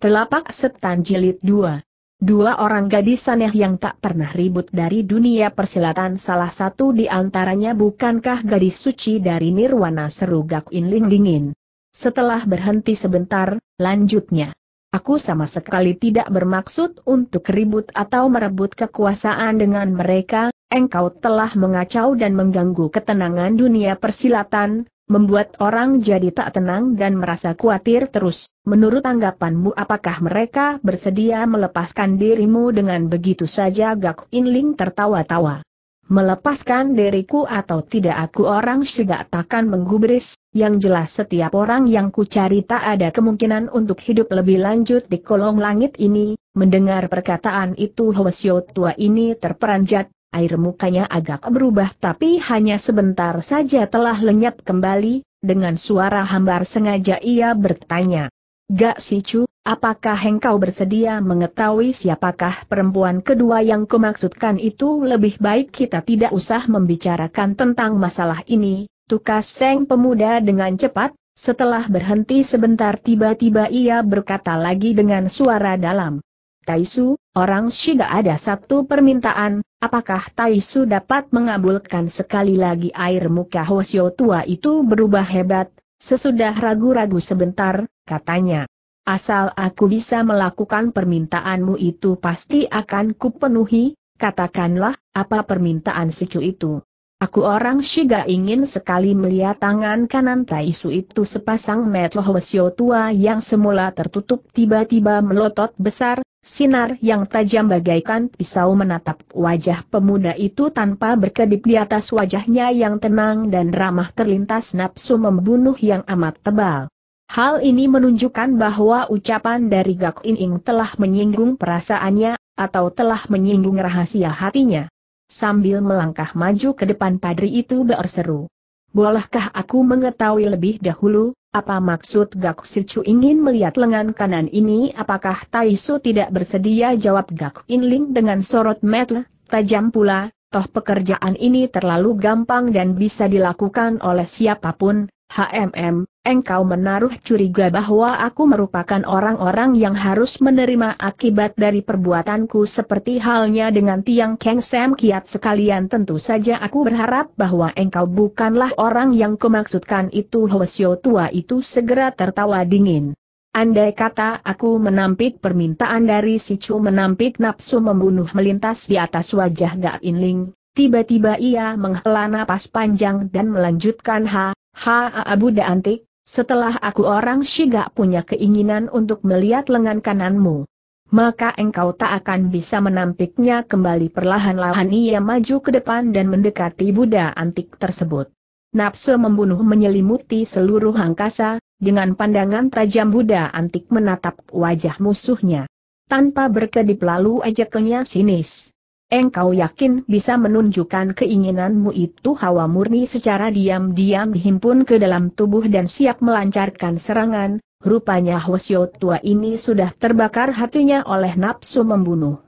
Telapak Setan Jilid 2 Dua orang gadis aneh yang tak pernah ribut dari dunia persilatan salah satu di antaranya bukankah gadis suci dari Nirwana Serugak Inling Dingin. Setelah berhenti sebentar, lanjutnya. Aku sama sekali tidak bermaksud untuk ribut atau merebut kekuasaan dengan mereka, engkau telah mengacau dan mengganggu ketenangan dunia persilatan, membuat orang jadi tak tenang dan merasa khawatir terus. Menurut anggapanmu apakah mereka bersedia melepaskan dirimu dengan begitu saja Gak Inling tertawa-tawa. Melepaskan diriku atau tidak aku orang sudah takkan menggubris, yang jelas setiap orang yang ku cari tak ada kemungkinan untuk hidup lebih lanjut di kolong langit ini, mendengar perkataan itu Hwasyo tua ini terperanjat, air mukanya agak berubah tapi hanya sebentar saja telah lenyap kembali, dengan suara hambar sengaja ia bertanya. Gak Sicu, apakah engkau bersedia mengetahui siapakah perempuan kedua yang kumaksudkan itu lebih baik kita tidak usah membicarakan tentang masalah ini, tukas Seng pemuda dengan cepat, setelah berhenti sebentar tiba-tiba ia berkata lagi dengan suara dalam. Taisu, orang Shiga ada satu permintaan, Apakah Taisu dapat mengabulkan sekali lagi air muka Hosio tua itu berubah hebat? Sesudah ragu-ragu sebentar, katanya. Asal aku bisa melakukan permintaanmu itu pasti akan kupenuhi, katakanlah, apa permintaan siku itu. Aku orang Shiga ingin sekali melihat tangan kanan Taisu itu sepasang metoh wasio tua yang semula tertutup tiba-tiba melotot besar, sinar yang tajam bagaikan pisau menatap wajah pemuda itu tanpa berkedip di atas wajahnya yang tenang dan ramah terlintas nafsu membunuh yang amat tebal. Hal ini menunjukkan bahwa ucapan dari Gak In Ing telah menyinggung perasaannya, atau telah menyinggung rahasia hatinya sambil melangkah maju ke depan padri itu berseru. Bolehkah aku mengetahui lebih dahulu, apa maksud Gak Sicu ingin melihat lengan kanan ini apakah Tai Su tidak bersedia jawab Gak Inling dengan sorot metel, tajam pula, toh pekerjaan ini terlalu gampang dan bisa dilakukan oleh siapapun, HMM, engkau menaruh curiga bahwa aku merupakan orang-orang yang harus menerima akibat dari perbuatanku seperti halnya dengan tiang Keng Sam Kiat sekalian tentu saja aku berharap bahwa engkau bukanlah orang yang kemaksudkan itu Hwasyo tua itu segera tertawa dingin. Andai kata aku menampik permintaan dari si Chu menampik nafsu membunuh melintas di atas wajah Gak Inling, tiba-tiba ia menghela napas panjang dan melanjutkan ha, Ha Abu Daantik, setelah aku orang Shiga punya keinginan untuk melihat lengan kananmu. Maka engkau tak akan bisa menampiknya kembali perlahan-lahan ia maju ke depan dan mendekati Buddha antik tersebut. Nafsu membunuh menyelimuti seluruh angkasa, dengan pandangan tajam Buddha antik menatap wajah musuhnya. Tanpa berkedip lalu ajaknya sinis. Engkau yakin bisa menunjukkan keinginanmu itu hawa murni secara diam-diam dihimpun ke dalam tubuh dan siap melancarkan serangan, rupanya Hwasyo tua ini sudah terbakar hatinya oleh nafsu membunuh.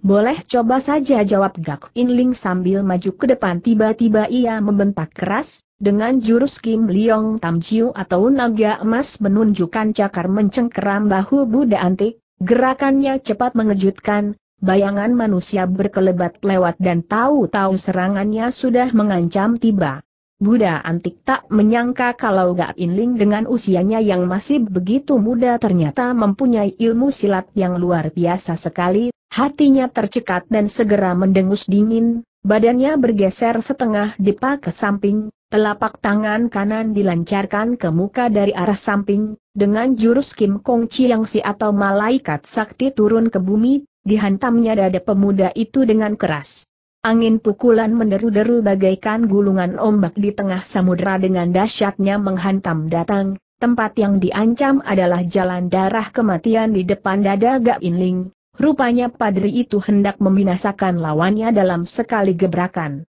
Boleh coba saja jawab Gak Inling sambil maju ke depan tiba-tiba ia membentak keras, dengan jurus Kim Liong Tam Jiu atau naga emas menunjukkan cakar mencengkeram bahu Buddha antik, gerakannya cepat mengejutkan, bayangan manusia berkelebat lewat dan tahu-tahu serangannya sudah mengancam tiba. Buddha antik tak menyangka kalau Gak Inling dengan usianya yang masih begitu muda ternyata mempunyai ilmu silat yang luar biasa sekali, hatinya tercekat dan segera mendengus dingin, badannya bergeser setengah dipa ke samping, telapak tangan kanan dilancarkan ke muka dari arah samping, dengan jurus Kim Kong Chiang Si atau malaikat sakti turun ke bumi, dihantamnya dada pemuda itu dengan keras. Angin pukulan menderu-deru bagaikan gulungan ombak di tengah samudera dengan dahsyatnya menghantam datang, tempat yang diancam adalah jalan darah kematian di depan dada Gak Inling. Rupanya padri itu hendak membinasakan lawannya dalam sekali gebrakan.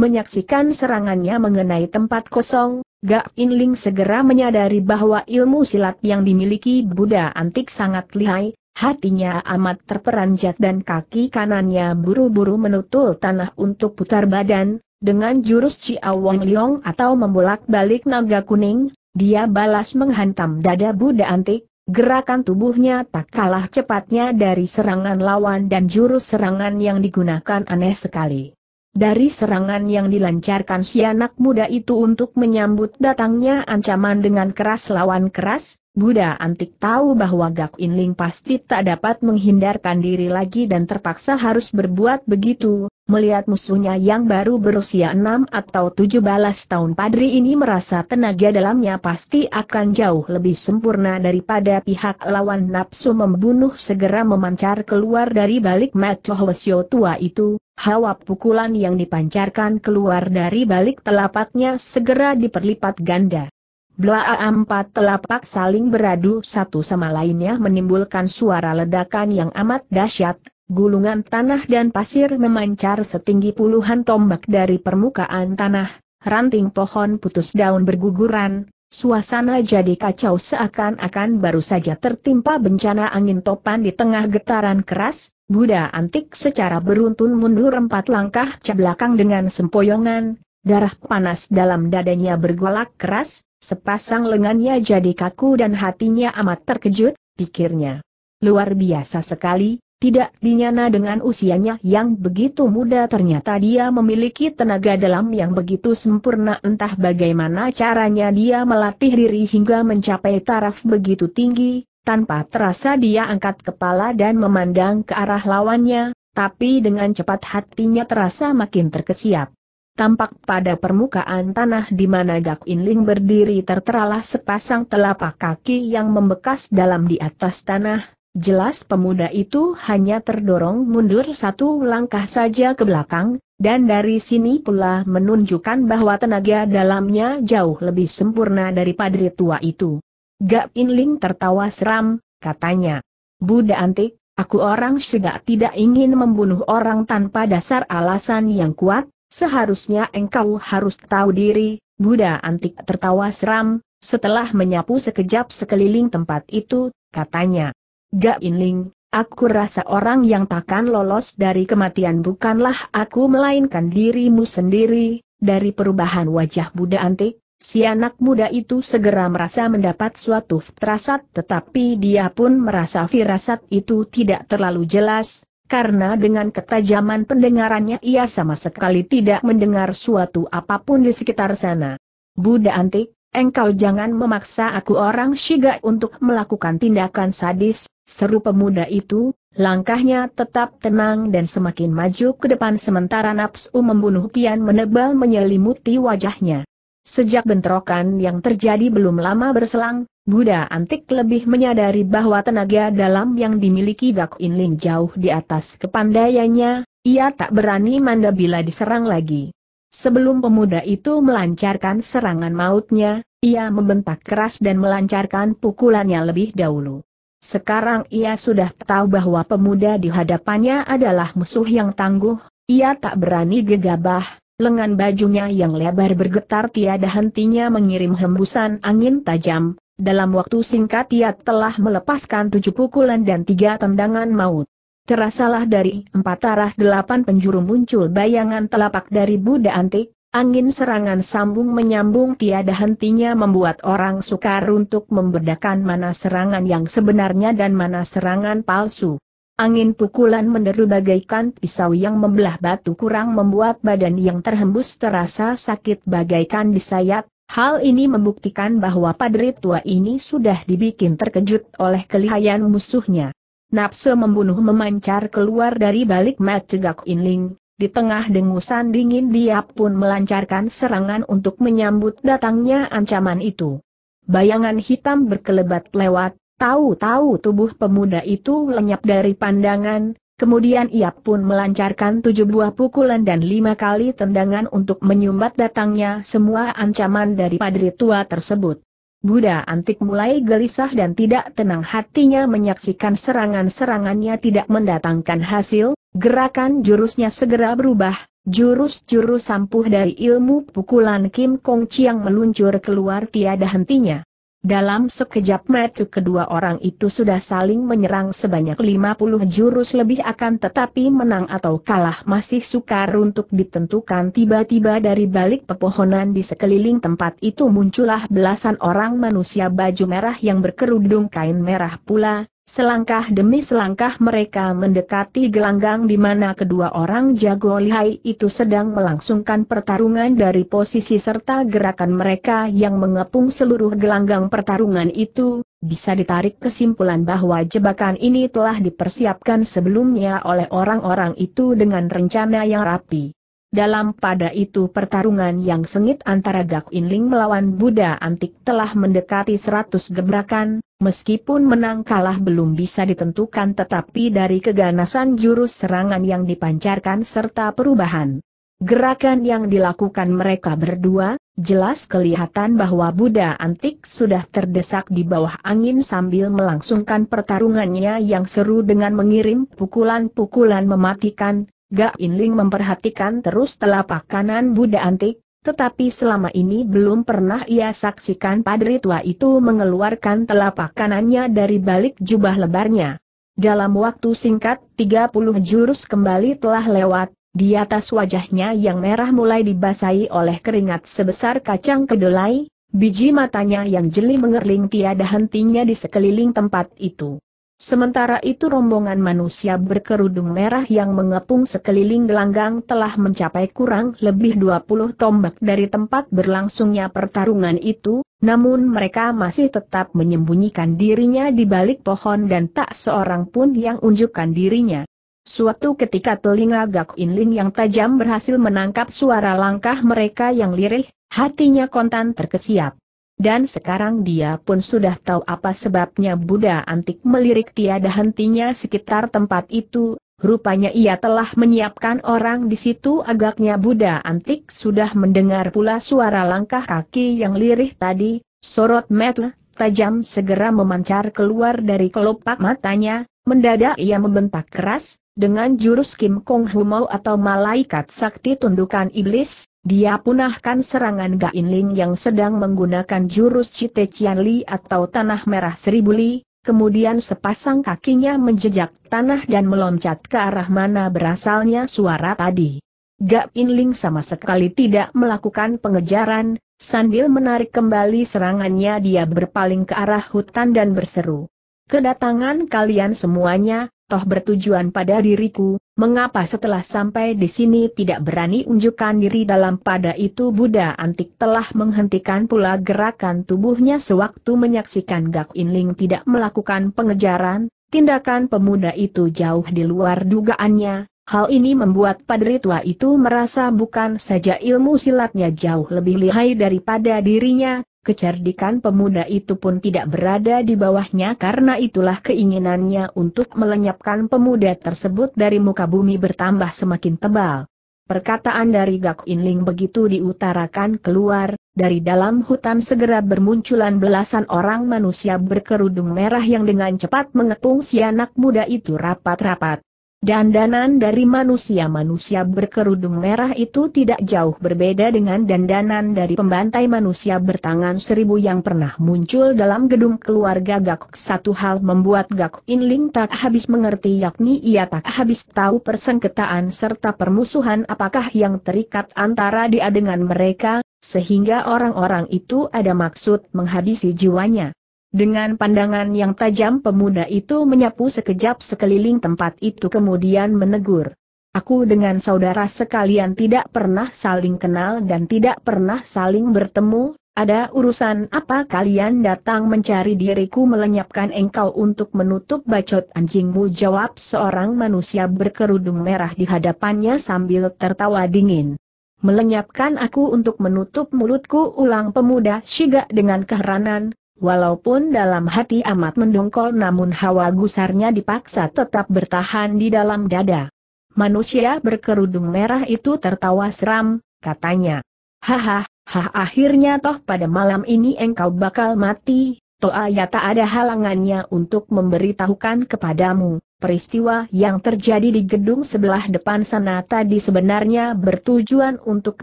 Menyaksikan serangannya mengenai tempat kosong, Gak Inling segera menyadari bahwa ilmu silat yang dimiliki Buddha antik sangat lihai, Hatinya amat terperanjat dan kaki kanannya buru-buru menutul tanah untuk putar badan, dengan jurus Ciawang Liong atau membolak-balik naga kuning, dia balas menghantam dada Buddha antik, gerakan tubuhnya tak kalah cepatnya dari serangan lawan dan jurus serangan yang digunakan aneh sekali. Dari serangan yang dilancarkan si anak muda itu untuk menyambut datangnya ancaman dengan keras lawan keras, Buddha antik tahu bahwa Gak Inling pasti tak dapat menghindarkan diri lagi dan terpaksa harus berbuat begitu, Melihat musuhnya yang baru berusia enam atau tujuh 17 tahun Padri ini merasa tenaga dalamnya pasti akan jauh lebih sempurna daripada pihak lawan nafsu membunuh segera memancar keluar dari balik Macho Hwasyo tua itu, hawa pukulan yang dipancarkan keluar dari balik telapaknya segera diperlipat ganda. Belaa empat telapak saling beradu satu sama lainnya menimbulkan suara ledakan yang amat dahsyat, Gulungan tanah dan pasir memancar setinggi puluhan tombak dari permukaan tanah, ranting pohon putus daun berguguran, suasana jadi kacau seakan-akan baru saja tertimpa bencana angin topan di tengah getaran keras, Buddha antik secara beruntun mundur empat langkah ke belakang dengan sempoyongan, darah panas dalam dadanya bergolak keras, sepasang lengannya jadi kaku dan hatinya amat terkejut, pikirnya. Luar biasa sekali, tidak dinyana dengan usianya yang begitu muda ternyata dia memiliki tenaga dalam yang begitu sempurna entah bagaimana caranya dia melatih diri hingga mencapai taraf begitu tinggi, tanpa terasa dia angkat kepala dan memandang ke arah lawannya, tapi dengan cepat hatinya terasa makin terkesiap. Tampak pada permukaan tanah di mana Gak Inling berdiri terteralah sepasang telapak kaki yang membekas dalam di atas tanah, Jelas pemuda itu hanya terdorong mundur satu langkah saja ke belakang, dan dari sini pula menunjukkan bahwa tenaga dalamnya jauh lebih sempurna dari padri tua itu. Gak Inling tertawa seram, katanya. Buddha antik, aku orang sudah tidak ingin membunuh orang tanpa dasar alasan yang kuat, seharusnya engkau harus tahu diri, Buddha antik tertawa seram, setelah menyapu sekejap sekeliling tempat itu, katanya. Gak Inling, aku rasa orang yang takkan lolos dari kematian bukanlah aku melainkan dirimu sendiri, dari perubahan wajah Buddha antik, si anak muda itu segera merasa mendapat suatu firasat tetapi dia pun merasa firasat itu tidak terlalu jelas, karena dengan ketajaman pendengarannya ia sama sekali tidak mendengar suatu apapun di sekitar sana. Buddha antik, Engkau jangan memaksa aku orang Shiga untuk melakukan tindakan sadis, seru pemuda itu, langkahnya tetap tenang dan semakin maju ke depan sementara nafsu membunuh kian menebal menyelimuti wajahnya. Sejak bentrokan yang terjadi belum lama berselang, Buddha antik lebih menyadari bahwa tenaga dalam yang dimiliki Gak Inling jauh di atas kepandaiannya, ia tak berani manda bila diserang lagi. Sebelum pemuda itu melancarkan serangan mautnya, ia membentak keras dan melancarkan pukulannya lebih dahulu. Sekarang ia sudah tahu bahwa pemuda di hadapannya adalah musuh yang tangguh, ia tak berani gegabah, lengan bajunya yang lebar bergetar tiada hentinya mengirim hembusan angin tajam, dalam waktu singkat ia telah melepaskan tujuh pukulan dan tiga tendangan maut. Terasalah dari empat arah delapan penjuru muncul bayangan telapak dari Buddha antik, angin serangan sambung menyambung tiada hentinya membuat orang sukar untuk membedakan mana serangan yang sebenarnya dan mana serangan palsu. Angin pukulan menderu bagaikan pisau yang membelah batu kurang membuat badan yang terhembus terasa sakit bagaikan disayat, Hal ini membuktikan bahwa padri tua ini sudah dibikin terkejut oleh kelihayan musuhnya. Napsu membunuh memancar keluar dari balik mat cegak Inling, di tengah dengusan dingin dia pun melancarkan serangan untuk menyambut datangnya ancaman itu. Bayangan hitam berkelebat lewat, tahu-tahu tubuh pemuda itu lenyap dari pandangan, kemudian ia pun melancarkan tujuh buah pukulan dan lima kali tendangan untuk menyumbat datangnya semua ancaman dari padri tua tersebut. Buddha antik mulai gelisah dan tidak tenang hatinya menyaksikan serangan-serangannya tidak mendatangkan hasil, gerakan jurusnya segera berubah, jurus-jurus sampuh dari ilmu pukulan Kim Kong Chiang meluncur keluar tiada hentinya. Dalam sekejap mata kedua orang itu sudah saling menyerang sebanyak lima puluh jurus lebih akan tetapi menang atau kalah masih sukar untuk ditentukan tiba-tiba dari balik pepohonan di sekeliling tempat itu muncullah belasan orang manusia baju merah yang berkerudung kain merah pula, Selangkah demi selangkah mereka mendekati gelanggang di mana kedua orang jago lihai itu sedang melangsungkan pertarungan dari posisi serta gerakan mereka yang mengepung seluruh gelanggang pertarungan itu, bisa ditarik kesimpulan bahwa jebakan ini telah dipersiapkan sebelumnya oleh orang-orang itu dengan rencana yang rapi. Dalam pada itu pertarungan yang sengit antara Gak Inling melawan Buddha Antik telah mendekati 100 gebrakan, meskipun menang kalah belum bisa ditentukan tetapi dari keganasan jurus serangan yang dipancarkan serta perubahan gerakan yang dilakukan mereka berdua, jelas kelihatan bahwa Buddha Antik sudah terdesak di bawah angin sambil melangsungkan pertarungannya yang seru dengan mengirim pukulan-pukulan mematikan, Gak Inling memperhatikan terus telapak kanan Buddha antik, tetapi selama ini belum pernah ia saksikan padri tua itu mengeluarkan telapak kanannya dari balik jubah lebarnya. Dalam waktu singkat 30 jurus kembali telah lewat, di atas wajahnya yang merah mulai dibasahi oleh keringat sebesar kacang kedelai, biji matanya yang jeli mengerling tiada hentinya di sekeliling tempat itu. Sementara itu rombongan manusia berkerudung merah yang mengepung sekeliling gelanggang telah mencapai kurang lebih 20 tombak dari tempat berlangsungnya pertarungan itu, namun mereka masih tetap menyembunyikan dirinya di balik pohon dan tak seorang pun yang unjukkan dirinya. Suatu ketika telinga Gak Inlin yang tajam berhasil menangkap suara langkah mereka yang lirih, hatinya kontan terkesiap. Dan sekarang dia pun sudah tahu apa sebabnya Buddha antik melirik tiada hentinya sekitar tempat itu, Rupanya ia telah menyiapkan orang di situ agaknya Buddha antik sudah mendengar pula suara langkah kaki yang lirih tadi, sorot mata tajam segera memancar keluar dari kelopak matanya, mendadak ia membentak keras, dengan jurus Kim Kong Humau atau malaikat sakti tundukan iblis, dia punahkan serangan Gain Ling yang sedang menggunakan jurus Cite Cian Li atau Tanah Merah Seribu Li, kemudian sepasang kakinya menjejak tanah dan meloncat ke arah mana berasalnya suara tadi. Gain Ling sama sekali tidak melakukan pengejaran, sambil menarik kembali serangannya dia berpaling ke arah hutan dan berseru. Kedatangan kalian semuanya, toh bertujuan pada diriku, mengapa setelah sampai di sini tidak berani unjukkan diri dalam pada itu Buddha antik telah menghentikan pula gerakan tubuhnya sewaktu menyaksikan Gak Inling tidak melakukan pengejaran, tindakan pemuda itu jauh di luar dugaannya, Hal ini membuat padri tua itu merasa bukan saja ilmu silatnya jauh lebih lihai daripada dirinya, Kecerdikan pemuda itu pun tidak berada di bawahnya karena itulah keinginannya untuk melenyapkan pemuda tersebut dari muka bumi bertambah semakin tebal. Perkataan dari Gak Inling begitu diutarakan keluar, dari dalam hutan segera bermunculan belasan orang manusia berkerudung merah yang dengan cepat mengepung si anak muda itu rapat-rapat. Dandanan dari manusia-manusia berkerudung merah itu tidak jauh berbeda dengan dandanan dari pembantai manusia bertangan seribu yang pernah muncul dalam gedung keluarga Gakuk. Satu hal membuat Gakuk Inling tak habis mengerti yakni ia tak habis tahu persengketaan serta permusuhan apakah yang terikat antara dia dengan mereka, sehingga orang-orang itu ada maksud menghabisi jiwanya. Dengan pandangan yang tajam pemuda itu menyapu sekejap sekeliling tempat itu kemudian menegur. Aku dengan saudara sekalian tidak pernah saling kenal dan tidak pernah saling bertemu, ada urusan apa kalian datang mencari diriku melenyapkan engkau untuk menutup bacot anjingmu jawab seorang manusia berkerudung merah di hadapannya sambil tertawa dingin. Melenyapkan aku untuk menutup mulutku ulang pemuda Shiga dengan keheranan, Walaupun dalam hati amat mendongkol namun hawa gusarnya dipaksa tetap bertahan di dalam dada. Manusia berkerudung merah itu tertawa seram, katanya. Haha, hah akhirnya toh pada malam ini engkau bakal mati, Toh ayah tak ada halangannya untuk memberitahukan kepadamu. Peristiwa yang terjadi di gedung sebelah depan sana tadi sebenarnya bertujuan untuk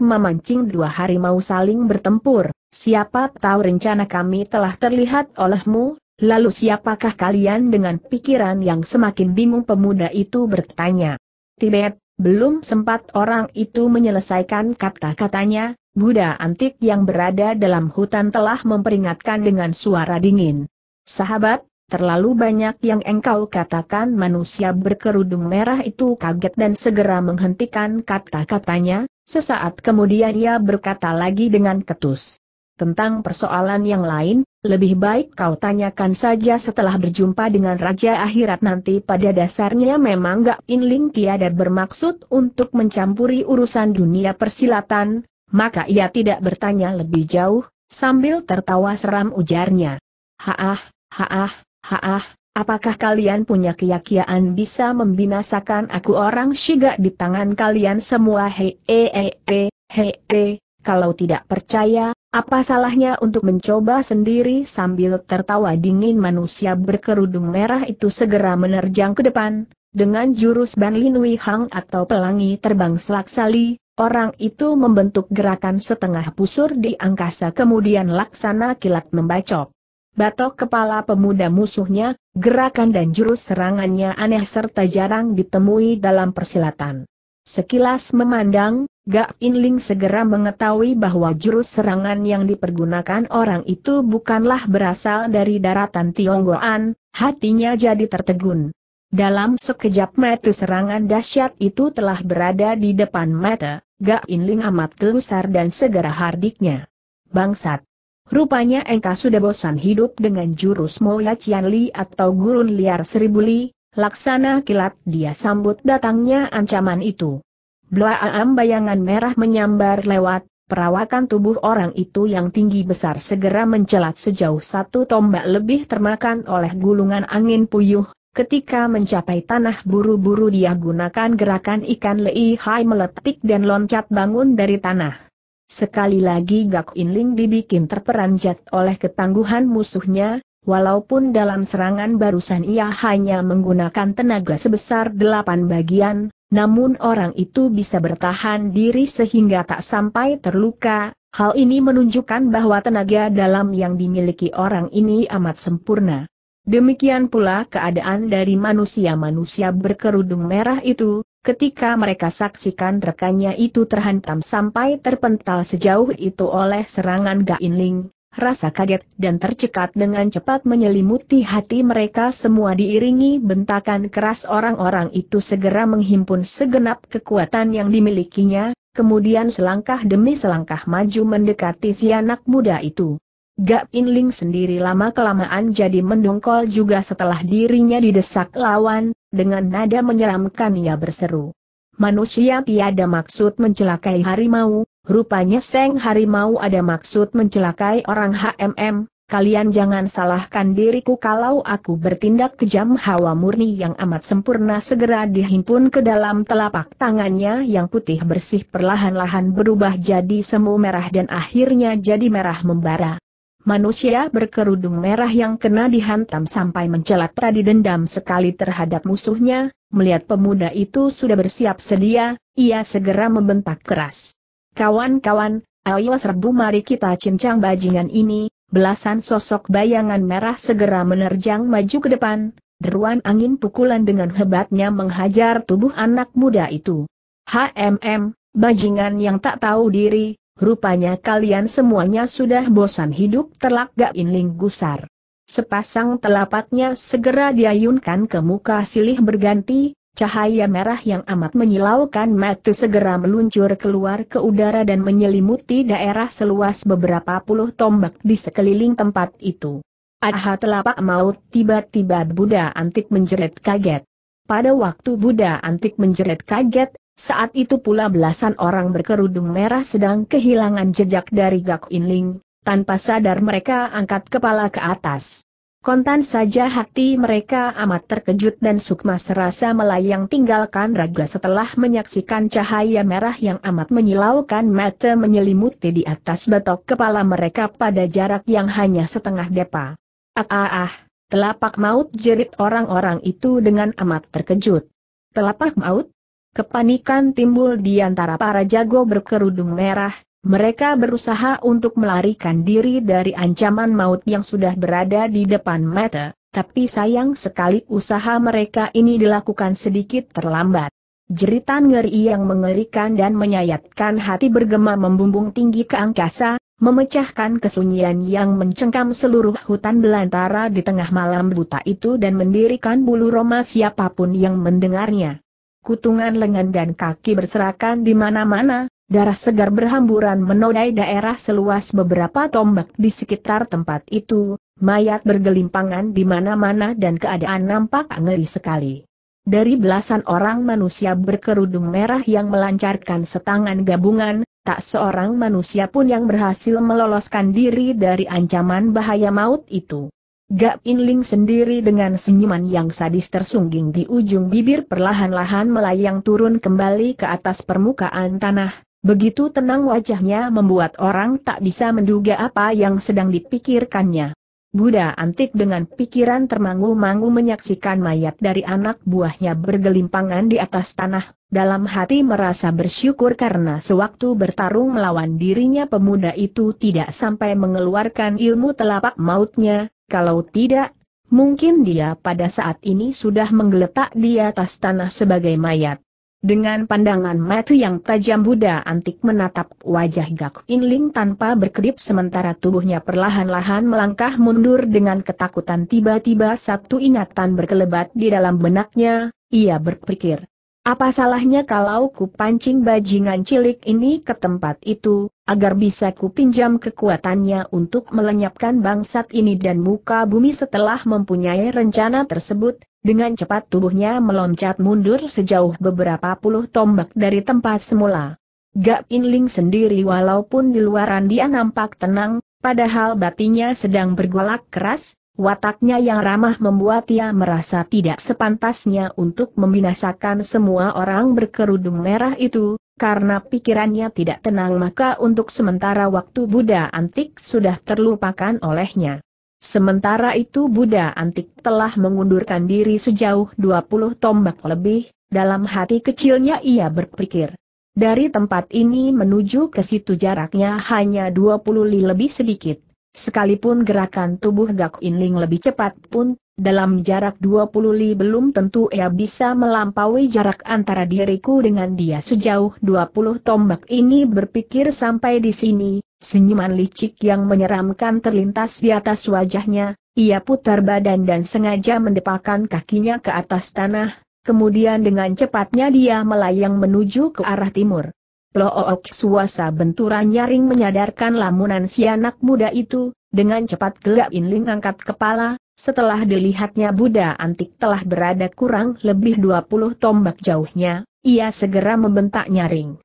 memancing dua harimau saling bertempur. Siapa tahu rencana kami telah terlihat olehmu, lalu siapakah kalian dengan pikiran yang semakin bingung pemuda itu bertanya. Tibet, belum sempat orang itu menyelesaikan kata-katanya, Buddha antik yang berada dalam hutan telah memperingatkan dengan suara dingin. Sahabat, terlalu banyak yang engkau katakan manusia berkerudung merah itu kaget dan segera menghentikan kata-katanya, sesaat kemudian ia berkata lagi dengan ketus. Tentang persoalan yang lain, lebih baik kau tanyakan saja setelah berjumpa dengan Raja Akhirat nanti pada dasarnya memang gak Inling tiada bermaksud untuk mencampuri urusan dunia persilatan, maka ia tidak bertanya lebih jauh, sambil tertawa seram ujarnya. Haah, haah, haah, apakah kalian punya keyakinan bisa membinasakan aku orang shiga di tangan kalian semua hei hei hei hei, hei, kalau tidak percaya, apa salahnya untuk mencoba sendiri sambil tertawa dingin manusia berkerudung merah itu segera menerjang ke depan, dengan jurus Ban Lin Wei Hang atau pelangi terbang selak sali, orang itu membentuk gerakan setengah pusur di angkasa kemudian laksana kilat membacok. Batok kepala pemuda musuhnya, gerakan dan jurus serangannya aneh serta jarang ditemui dalam persilatan. Sekilas memandang, Gak Inling segera mengetahui bahwa jurus serangan yang dipergunakan orang itu bukanlah berasal dari daratan Tionggoan, hatinya jadi tertegun. Dalam sekejap mata serangan dahsyat itu telah berada di depan mata, Gak Inling amat gelusar dan segera hardiknya. Bangsat! Rupanya engkau sudah bosan hidup dengan jurus Moya Cian Li atau gurun liar seribu li, laksana kilat dia sambut datangnya ancaman itu. Blaam bayangan merah menyambar lewat, perawakan tubuh orang itu yang tinggi besar segera mencelat sejauh satu tombak lebih termakan oleh gulungan angin puyuh, ketika mencapai tanah buru-buru dia gunakan gerakan ikan leihai meletik dan loncat bangun dari tanah. Sekali lagi Gak Inling dibikin terperanjat oleh ketangguhan musuhnya, walaupun dalam serangan barusan ia hanya menggunakan tenaga sebesar delapan bagian, namun orang itu bisa bertahan diri sehingga tak sampai terluka, hal ini menunjukkan bahwa tenaga dalam yang dimiliki orang ini amat sempurna. Demikian pula keadaan dari manusia-manusia berkerudung merah itu, ketika mereka saksikan rekannya itu terhantam sampai terpental sejauh itu oleh serangan Gainling, rasa kaget dan tercekat dengan cepat menyelimuti hati mereka semua diiringi bentakan keras orang-orang itu segera menghimpun segenap kekuatan yang dimilikinya, kemudian selangkah demi selangkah maju mendekati si anak muda itu. Gak Inling sendiri lama-kelamaan jadi mendongkol juga setelah dirinya didesak lawan, dengan nada menyeramkan ia berseru. Manusia tiada maksud mencelakai harimau, Rupanya Seng Harimau ada maksud mencelakai orang HMM, kalian jangan salahkan diriku kalau aku bertindak kejam hawa murni yang amat sempurna segera dihimpun ke dalam telapak tangannya yang putih bersih perlahan-lahan berubah jadi semu merah dan akhirnya jadi merah membara. Manusia berkerudung merah yang kena dihantam sampai mencelat tadi dendam sekali terhadap musuhnya, melihat pemuda itu sudah bersiap sedia, ia segera membentak keras. Kawan-kawan, ayo serbu mari kita cincang bajingan ini, belasan sosok bayangan merah segera menerjang maju ke depan, deruan angin pukulan dengan hebatnya menghajar tubuh anak muda itu. HMM, bajingan yang tak tahu diri, rupanya kalian semuanya sudah bosan hidup gak inling gusar. Sepasang telapaknya segera diayunkan ke muka silih berganti, Cahaya merah yang amat menyilaukan mata segera meluncur keluar ke udara dan menyelimuti daerah seluas beberapa puluh tombak di sekeliling tempat itu. Aha telapak maut tiba-tiba Buddha antik menjerit kaget. Pada waktu Buddha antik menjerit kaget, saat itu pula belasan orang berkerudung merah sedang kehilangan jejak dari Gak Inling, tanpa sadar mereka angkat kepala ke atas. Kontan saja hati mereka amat terkejut dan Sukma serasa melayang tinggalkan raga setelah menyaksikan cahaya merah yang amat menyilaukan mata menyelimuti di atas batok kepala mereka pada jarak yang hanya setengah depa. Ah ah ah, telapak maut jerit orang-orang itu dengan amat terkejut. Telapak maut? Kepanikan timbul di antara para jago berkerudung merah, mereka berusaha untuk melarikan diri dari ancaman maut yang sudah berada di depan mata, tapi sayang sekali usaha mereka ini dilakukan sedikit terlambat. Jeritan ngeri yang mengerikan dan menyayatkan hati bergema membumbung tinggi ke angkasa, memecahkan kesunyian yang mencengkam seluruh hutan belantara di tengah malam buta itu dan mendirikan bulu roma siapapun yang mendengarnya. Kutungan lengan dan kaki berserakan di mana-mana, Darah segar berhamburan menodai daerah seluas beberapa tombak di sekitar tempat itu, mayat bergelimpangan di mana-mana dan keadaan nampak ngeri sekali. Dari belasan orang manusia berkerudung merah yang melancarkan setangan gabungan, tak seorang manusia pun yang berhasil meloloskan diri dari ancaman bahaya maut itu. Gap Inling sendiri dengan senyuman yang sadis tersungging di ujung bibir perlahan-lahan melayang turun kembali ke atas permukaan tanah, Begitu tenang wajahnya membuat orang tak bisa menduga apa yang sedang dipikirkannya. Buddha antik dengan pikiran termangu-mangu menyaksikan mayat dari anak buahnya bergelimpangan di atas tanah, dalam hati merasa bersyukur karena sewaktu bertarung melawan dirinya pemuda itu tidak sampai mengeluarkan ilmu telapak mautnya, kalau tidak, mungkin dia pada saat ini sudah menggeletak di atas tanah sebagai mayat. Dengan pandangan mata yang tajam Buddha antik menatap wajah Gak Inling tanpa berkedip sementara tubuhnya perlahan-lahan melangkah mundur dengan ketakutan tiba-tiba satu ingatan berkelebat di dalam benaknya, ia berpikir. Apa salahnya kalau ku pancing bajingan cilik ini ke tempat itu, agar bisa ku pinjam kekuatannya untuk melenyapkan bangsat ini dan muka bumi setelah mempunyai rencana tersebut, dengan cepat tubuhnya meloncat mundur sejauh beberapa puluh tombak dari tempat semula. Gak Inling sendiri walaupun di luaran dia nampak tenang, padahal batinya sedang bergolak keras, wataknya yang ramah membuat ia merasa tidak sepantasnya untuk membinasakan semua orang berkerudung merah itu, karena pikirannya tidak tenang maka untuk sementara waktu Buddha antik sudah terlupakan olehnya. Sementara itu Buddha antik telah mengundurkan diri sejauh 20 tombak lebih, dalam hati kecilnya ia berpikir. Dari tempat ini menuju ke situ jaraknya hanya 20 li lebih sedikit. Sekalipun gerakan tubuh Gak Inling lebih cepat pun, dalam jarak 20 li belum tentu ia bisa melampaui jarak antara diriku dengan dia sejauh 20 tombak ini berpikir sampai di sini, Senyuman licik yang menyeramkan terlintas di atas wajahnya, ia putar badan dan sengaja mendepakan kakinya ke atas tanah, kemudian dengan cepatnya dia melayang menuju ke arah timur. Plook suasa benturan nyaring menyadarkan lamunan si anak muda itu, dengan cepat gelap Inling angkat kepala, setelah dilihatnya Buddha antik telah berada kurang lebih 20 tombak jauhnya, ia segera membentak nyaring.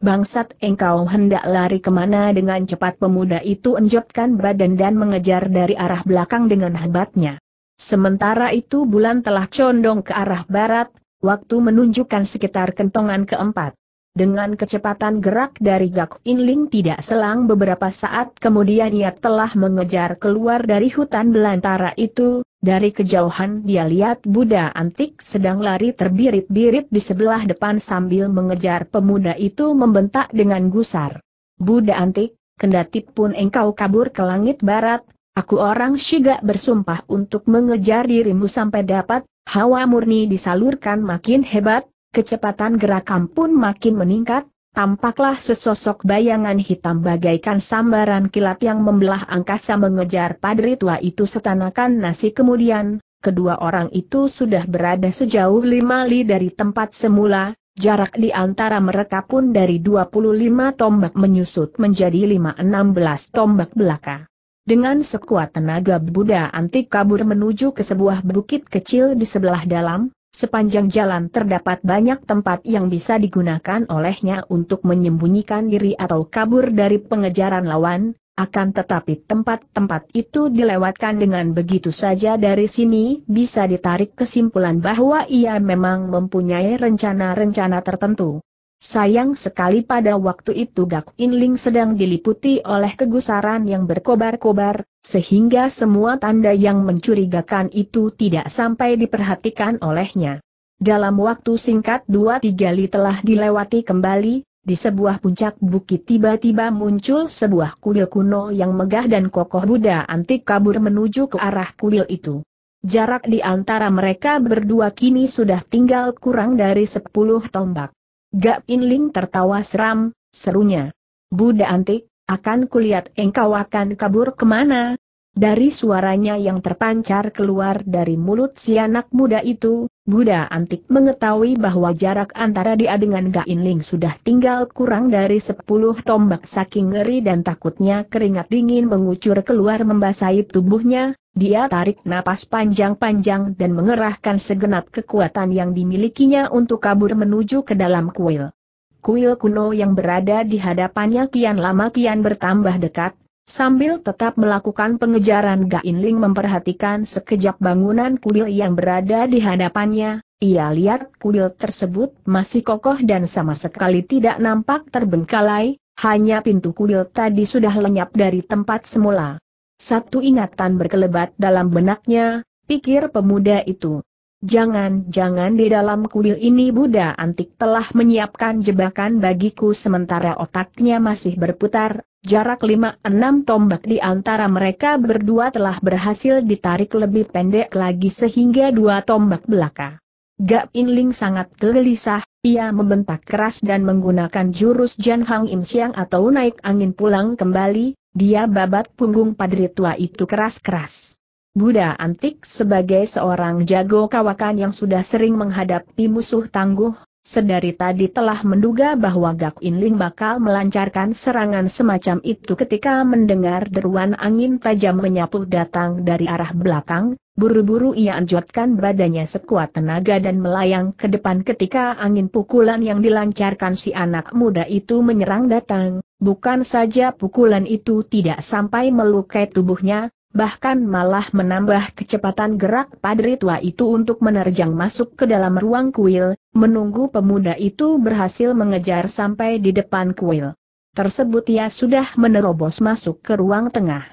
Bangsat engkau hendak lari kemana dengan cepat pemuda itu enjotkan badan dan mengejar dari arah belakang dengan hebatnya. Sementara itu bulan telah condong ke arah barat, waktu menunjukkan sekitar kentongan keempat. Dengan kecepatan gerak dari Gak Inling tidak selang beberapa saat kemudian ia telah mengejar keluar dari hutan belantara itu, dari kejauhan dia lihat Buddha antik sedang lari terbirit-birit di sebelah depan sambil mengejar pemuda itu membentak dengan gusar. Buddha antik, kendati pun engkau kabur ke langit barat, aku orang Shiga bersumpah untuk mengejar dirimu sampai dapat, hawa murni disalurkan makin hebat, kecepatan gerakan pun makin meningkat, Tampaklah sesosok bayangan hitam bagaikan sambaran kilat yang membelah angkasa mengejar padri tua itu setanakan nasi kemudian, kedua orang itu sudah berada sejauh lima li dari tempat semula, jarak di antara mereka pun dari 25 tombak menyusut menjadi 5-16 tombak belaka. Dengan sekuat tenaga Buddha antik kabur menuju ke sebuah bukit kecil di sebelah dalam, Sepanjang jalan terdapat banyak tempat yang bisa digunakan olehnya untuk menyembunyikan diri atau kabur dari pengejaran lawan, akan tetapi tempat-tempat itu dilewatkan dengan begitu saja dari sini bisa ditarik kesimpulan bahwa ia memang mempunyai rencana-rencana tertentu. Sayang sekali pada waktu itu Gak Inling sedang diliputi oleh kegusaran yang berkobar-kobar, sehingga semua tanda yang mencurigakan itu tidak sampai diperhatikan olehnya. Dalam waktu singkat dua tiga li telah dilewati kembali, di sebuah puncak bukit tiba-tiba muncul sebuah kuil kuno yang megah dan kokoh Buddha antik kabur menuju ke arah kuil itu. Jarak di antara mereka berdua kini sudah tinggal kurang dari sepuluh tombak. Gak Inling tertawa seram, serunya. Buddha antik, akan kulihat engkau akan kabur kemana? Dari suaranya yang terpancar keluar dari mulut si anak muda itu, Buddha antik mengetahui bahwa jarak antara dia dengan Inling sudah tinggal kurang dari sepuluh tombak saking ngeri dan takutnya keringat dingin mengucur keluar membasahi tubuhnya, dia tarik napas panjang-panjang dan mengerahkan segenap kekuatan yang dimilikinya untuk kabur menuju ke dalam kuil. Kuil kuno yang berada di hadapannya kian lama kian bertambah dekat, sambil tetap melakukan pengejaran Gainling memperhatikan sekejap bangunan kuil yang berada di hadapannya, ia lihat kuil tersebut masih kokoh dan sama sekali tidak nampak terbengkalai, hanya pintu kuil tadi sudah lenyap dari tempat semula. Satu ingatan berkelebat dalam benaknya, pikir pemuda itu. Jangan-jangan di dalam kuil ini Buddha antik telah menyiapkan jebakan bagiku sementara otaknya masih berputar, jarak 5 enam tombak di antara mereka berdua telah berhasil ditarik lebih pendek lagi sehingga dua tombak belaka. Gak Inling sangat gelisah, ia membentak keras dan menggunakan jurus Jan Hang Im Siang atau naik angin pulang kembali, dia babat punggung padri tua itu keras-keras. Buddha antik sebagai seorang jago kawakan yang sudah sering menghadapi musuh tangguh, Sedari tadi telah menduga bahwa Gak Inling bakal melancarkan serangan semacam itu ketika mendengar deruan angin tajam menyapu datang dari arah belakang, buru-buru ia anjotkan badannya sekuat tenaga dan melayang ke depan ketika angin pukulan yang dilancarkan si anak muda itu menyerang datang. Bukan saja pukulan itu tidak sampai melukai tubuhnya, bahkan malah menambah kecepatan gerak padri tua itu untuk menerjang masuk ke dalam ruang kuil, menunggu pemuda itu berhasil mengejar sampai di depan kuil. Tersebut ia sudah menerobos masuk ke ruang tengah.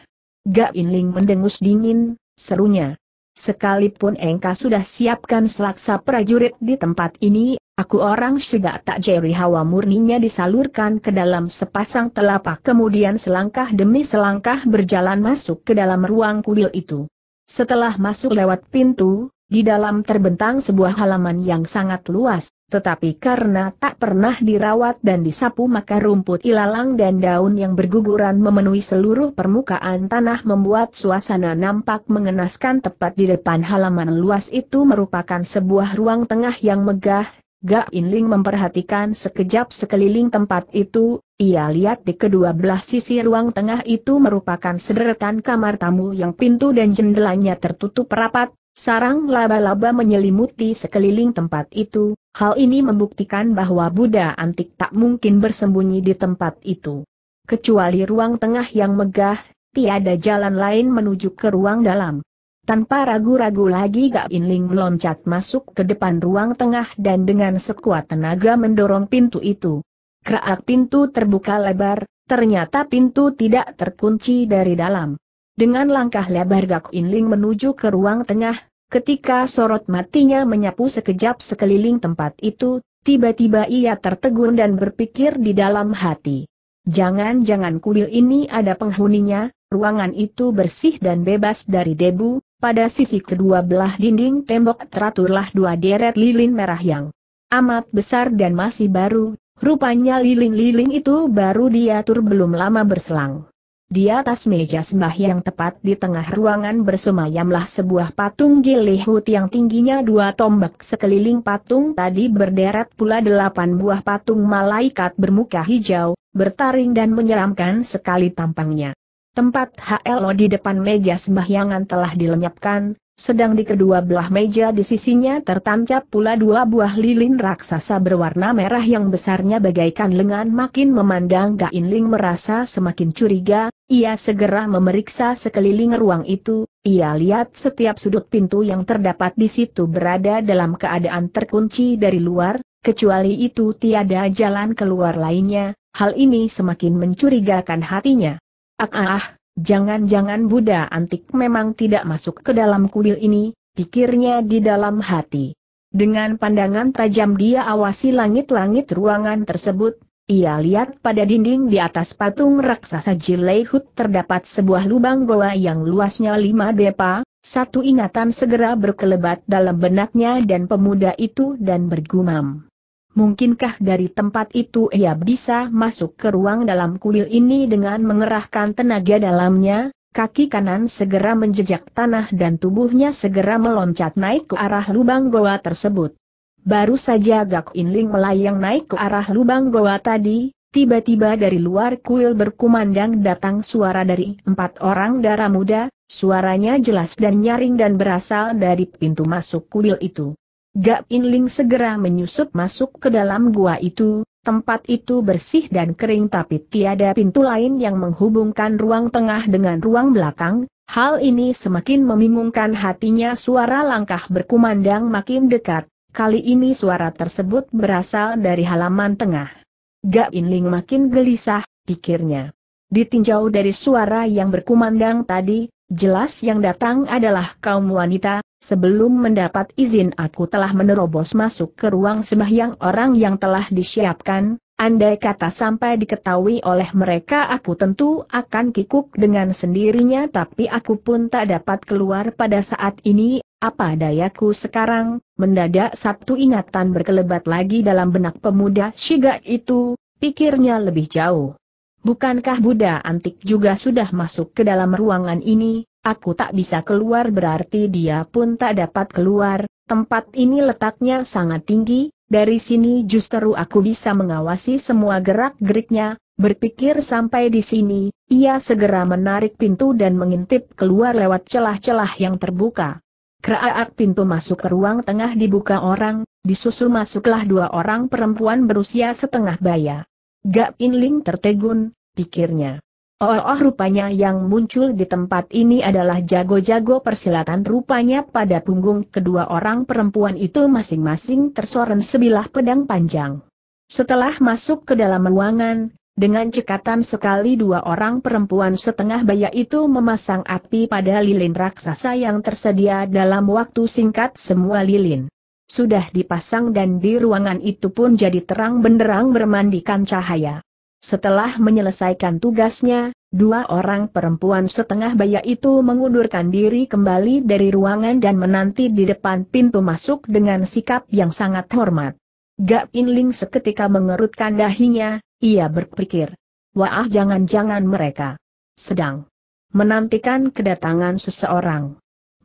Gak Inling mendengus dingin, serunya, Sekalipun engkau sudah siapkan selaksa prajurit di tempat ini, aku orang sudah tak jeri hawa murninya disalurkan ke dalam sepasang telapak kemudian selangkah demi selangkah berjalan masuk ke dalam ruang kuil itu. Setelah masuk lewat pintu, di dalam terbentang sebuah halaman yang sangat luas, tetapi karena tak pernah dirawat dan disapu maka rumput ilalang dan daun yang berguguran memenuhi seluruh permukaan tanah membuat suasana nampak mengenaskan tepat di depan halaman luas itu merupakan sebuah ruang tengah yang megah. Gak Inling memperhatikan sekejap sekeliling tempat itu, ia lihat di kedua belah sisi ruang tengah itu merupakan sederetan kamar tamu yang pintu dan jendelanya tertutup rapat, Sarang laba-laba menyelimuti sekeliling tempat itu, hal ini membuktikan bahwa Buddha antik tak mungkin bersembunyi di tempat itu. Kecuali ruang tengah yang megah, tiada jalan lain menuju ke ruang dalam. Tanpa ragu-ragu lagi Gak Inling meloncat masuk ke depan ruang tengah dan dengan sekuat tenaga mendorong pintu itu. Kerak pintu terbuka lebar, ternyata pintu tidak terkunci dari dalam. Dengan langkah lebar Gak Inling menuju ke ruang tengah, Ketika sorot matinya menyapu sekejap sekeliling tempat itu, tiba-tiba ia tertegun dan berpikir di dalam hati. Jangan-jangan kuil ini ada penghuninya, ruangan itu bersih dan bebas dari debu, pada sisi kedua belah dinding tembok teraturlah dua deret lilin merah yang amat besar dan masih baru, rupanya lilin-lilin itu baru diatur belum lama berselang. Di atas meja sembah yang tepat di tengah ruangan bersemayamlah sebuah patung jelihut yang tingginya dua tombak sekeliling patung tadi berderet pula delapan buah patung malaikat bermuka hijau, bertaring dan menyeramkan sekali tampangnya. Tempat HLO di depan meja sembahyangan telah dilenyapkan, sedang di kedua belah meja di sisinya tertancap pula dua buah lilin raksasa berwarna merah yang besarnya bagaikan lengan makin memandang Ling merasa semakin curiga, ia segera memeriksa sekeliling ruang itu, ia lihat setiap sudut pintu yang terdapat di situ berada dalam keadaan terkunci dari luar, kecuali itu tiada jalan keluar lainnya, hal ini semakin mencurigakan hatinya. Ah, ah, ah jangan-jangan Buddha antik memang tidak masuk ke dalam kuil ini, pikirnya di dalam hati. Dengan pandangan tajam dia awasi langit-langit ruangan tersebut, ia lihat pada dinding di atas patung raksasa Jilehut terdapat sebuah lubang goa yang luasnya lima depa, satu ingatan segera berkelebat dalam benaknya dan pemuda itu dan bergumam. Mungkinkah dari tempat itu ia bisa masuk ke ruang dalam kuil ini dengan mengerahkan tenaga dalamnya? Kaki kanan segera menjejak tanah dan tubuhnya segera meloncat naik ke arah lubang goa tersebut. Baru saja Gak Inling melayang naik ke arah lubang goa tadi, tiba-tiba dari luar kuil berkumandang datang suara dari empat orang darah muda, suaranya jelas dan nyaring dan berasal dari pintu masuk kuil itu. Gak Inling segera menyusup masuk ke dalam gua itu, tempat itu bersih dan kering tapi tiada pintu lain yang menghubungkan ruang tengah dengan ruang belakang, hal ini semakin membingungkan hatinya suara langkah berkumandang makin dekat, Kali ini suara tersebut berasal dari halaman tengah. Gak Inling makin gelisah, pikirnya. Ditinjau dari suara yang berkumandang tadi, jelas yang datang adalah kaum wanita, sebelum mendapat izin aku telah menerobos masuk ke ruang sembahyang orang yang telah disiapkan, andai kata sampai diketahui oleh mereka aku tentu akan kikuk dengan sendirinya tapi aku pun tak dapat keluar pada saat ini, apa dayaku sekarang, mendadak sabtu ingatan berkelebat lagi dalam benak pemuda Shiga itu, pikirnya lebih jauh. Bukankah Buddha antik juga sudah masuk ke dalam ruangan ini, aku tak bisa keluar berarti dia pun tak dapat keluar, tempat ini letaknya sangat tinggi, dari sini justru aku bisa mengawasi semua gerak-geriknya, Berpikir sampai di sini, ia segera menarik pintu dan mengintip keluar lewat celah-celah yang terbuka. Keraak pintu masuk ke ruang tengah dibuka orang, disusul masuklah dua orang perempuan berusia setengah baya. Gak Inling tertegun, pikirnya. Oh, oh, rupanya yang muncul di tempat ini adalah jago-jago persilatan rupanya pada punggung kedua orang perempuan itu masing-masing tersorot sebilah pedang panjang. Setelah masuk ke dalam ruangan, dengan cekatan sekali dua orang perempuan setengah baya itu memasang api pada lilin raksasa yang tersedia dalam waktu singkat semua lilin. Sudah dipasang dan di ruangan itu pun jadi terang benderang bermandikan cahaya. Setelah menyelesaikan tugasnya, dua orang perempuan setengah baya itu mengundurkan diri kembali dari ruangan dan menanti di depan pintu masuk dengan sikap yang sangat hormat. Gak Inling seketika mengerutkan dahinya, ia berpikir. Wah jangan-jangan mereka sedang menantikan kedatangan seseorang.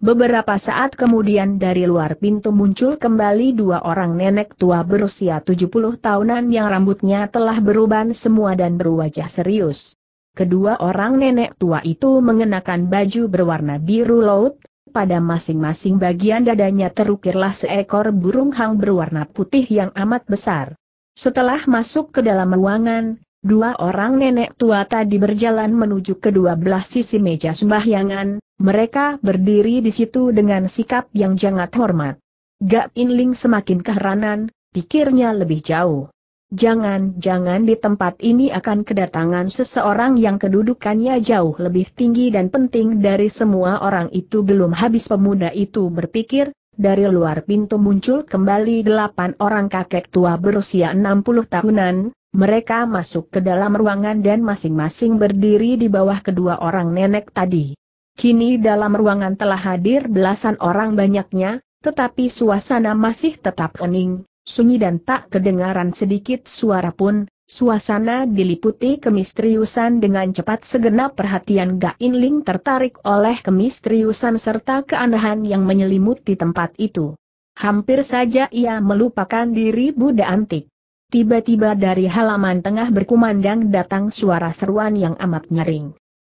Beberapa saat kemudian dari luar pintu muncul kembali dua orang nenek tua berusia 70 tahunan yang rambutnya telah beruban semua dan berwajah serius. Kedua orang nenek tua itu mengenakan baju berwarna biru laut, pada masing-masing bagian dadanya terukirlah seekor burung hang berwarna putih yang amat besar. Setelah masuk ke dalam ruangan, dua orang nenek tua tadi berjalan menuju kedua belah sisi meja sembahyangan, mereka berdiri di situ dengan sikap yang sangat hormat. Gak Inling semakin keheranan, pikirnya lebih jauh. Jangan-jangan di tempat ini akan kedatangan seseorang yang kedudukannya jauh lebih tinggi dan penting dari semua orang itu belum habis pemuda itu berpikir, dari luar pintu muncul kembali delapan orang kakek tua berusia enam puluh tahunan, mereka masuk ke dalam ruangan dan masing-masing berdiri di bawah kedua orang nenek tadi. Kini dalam ruangan telah hadir belasan orang banyaknya, tetapi suasana masih tetap kening, sunyi dan tak kedengaran sedikit suara pun, suasana diliputi kemisteriusan dengan cepat segenap perhatian Gain Ling tertarik oleh kemisteriusan serta keanehan yang menyelimuti tempat itu. Hampir saja ia melupakan diri Buddha antik. Tiba-tiba dari halaman tengah berkumandang datang suara seruan yang amat nyaring.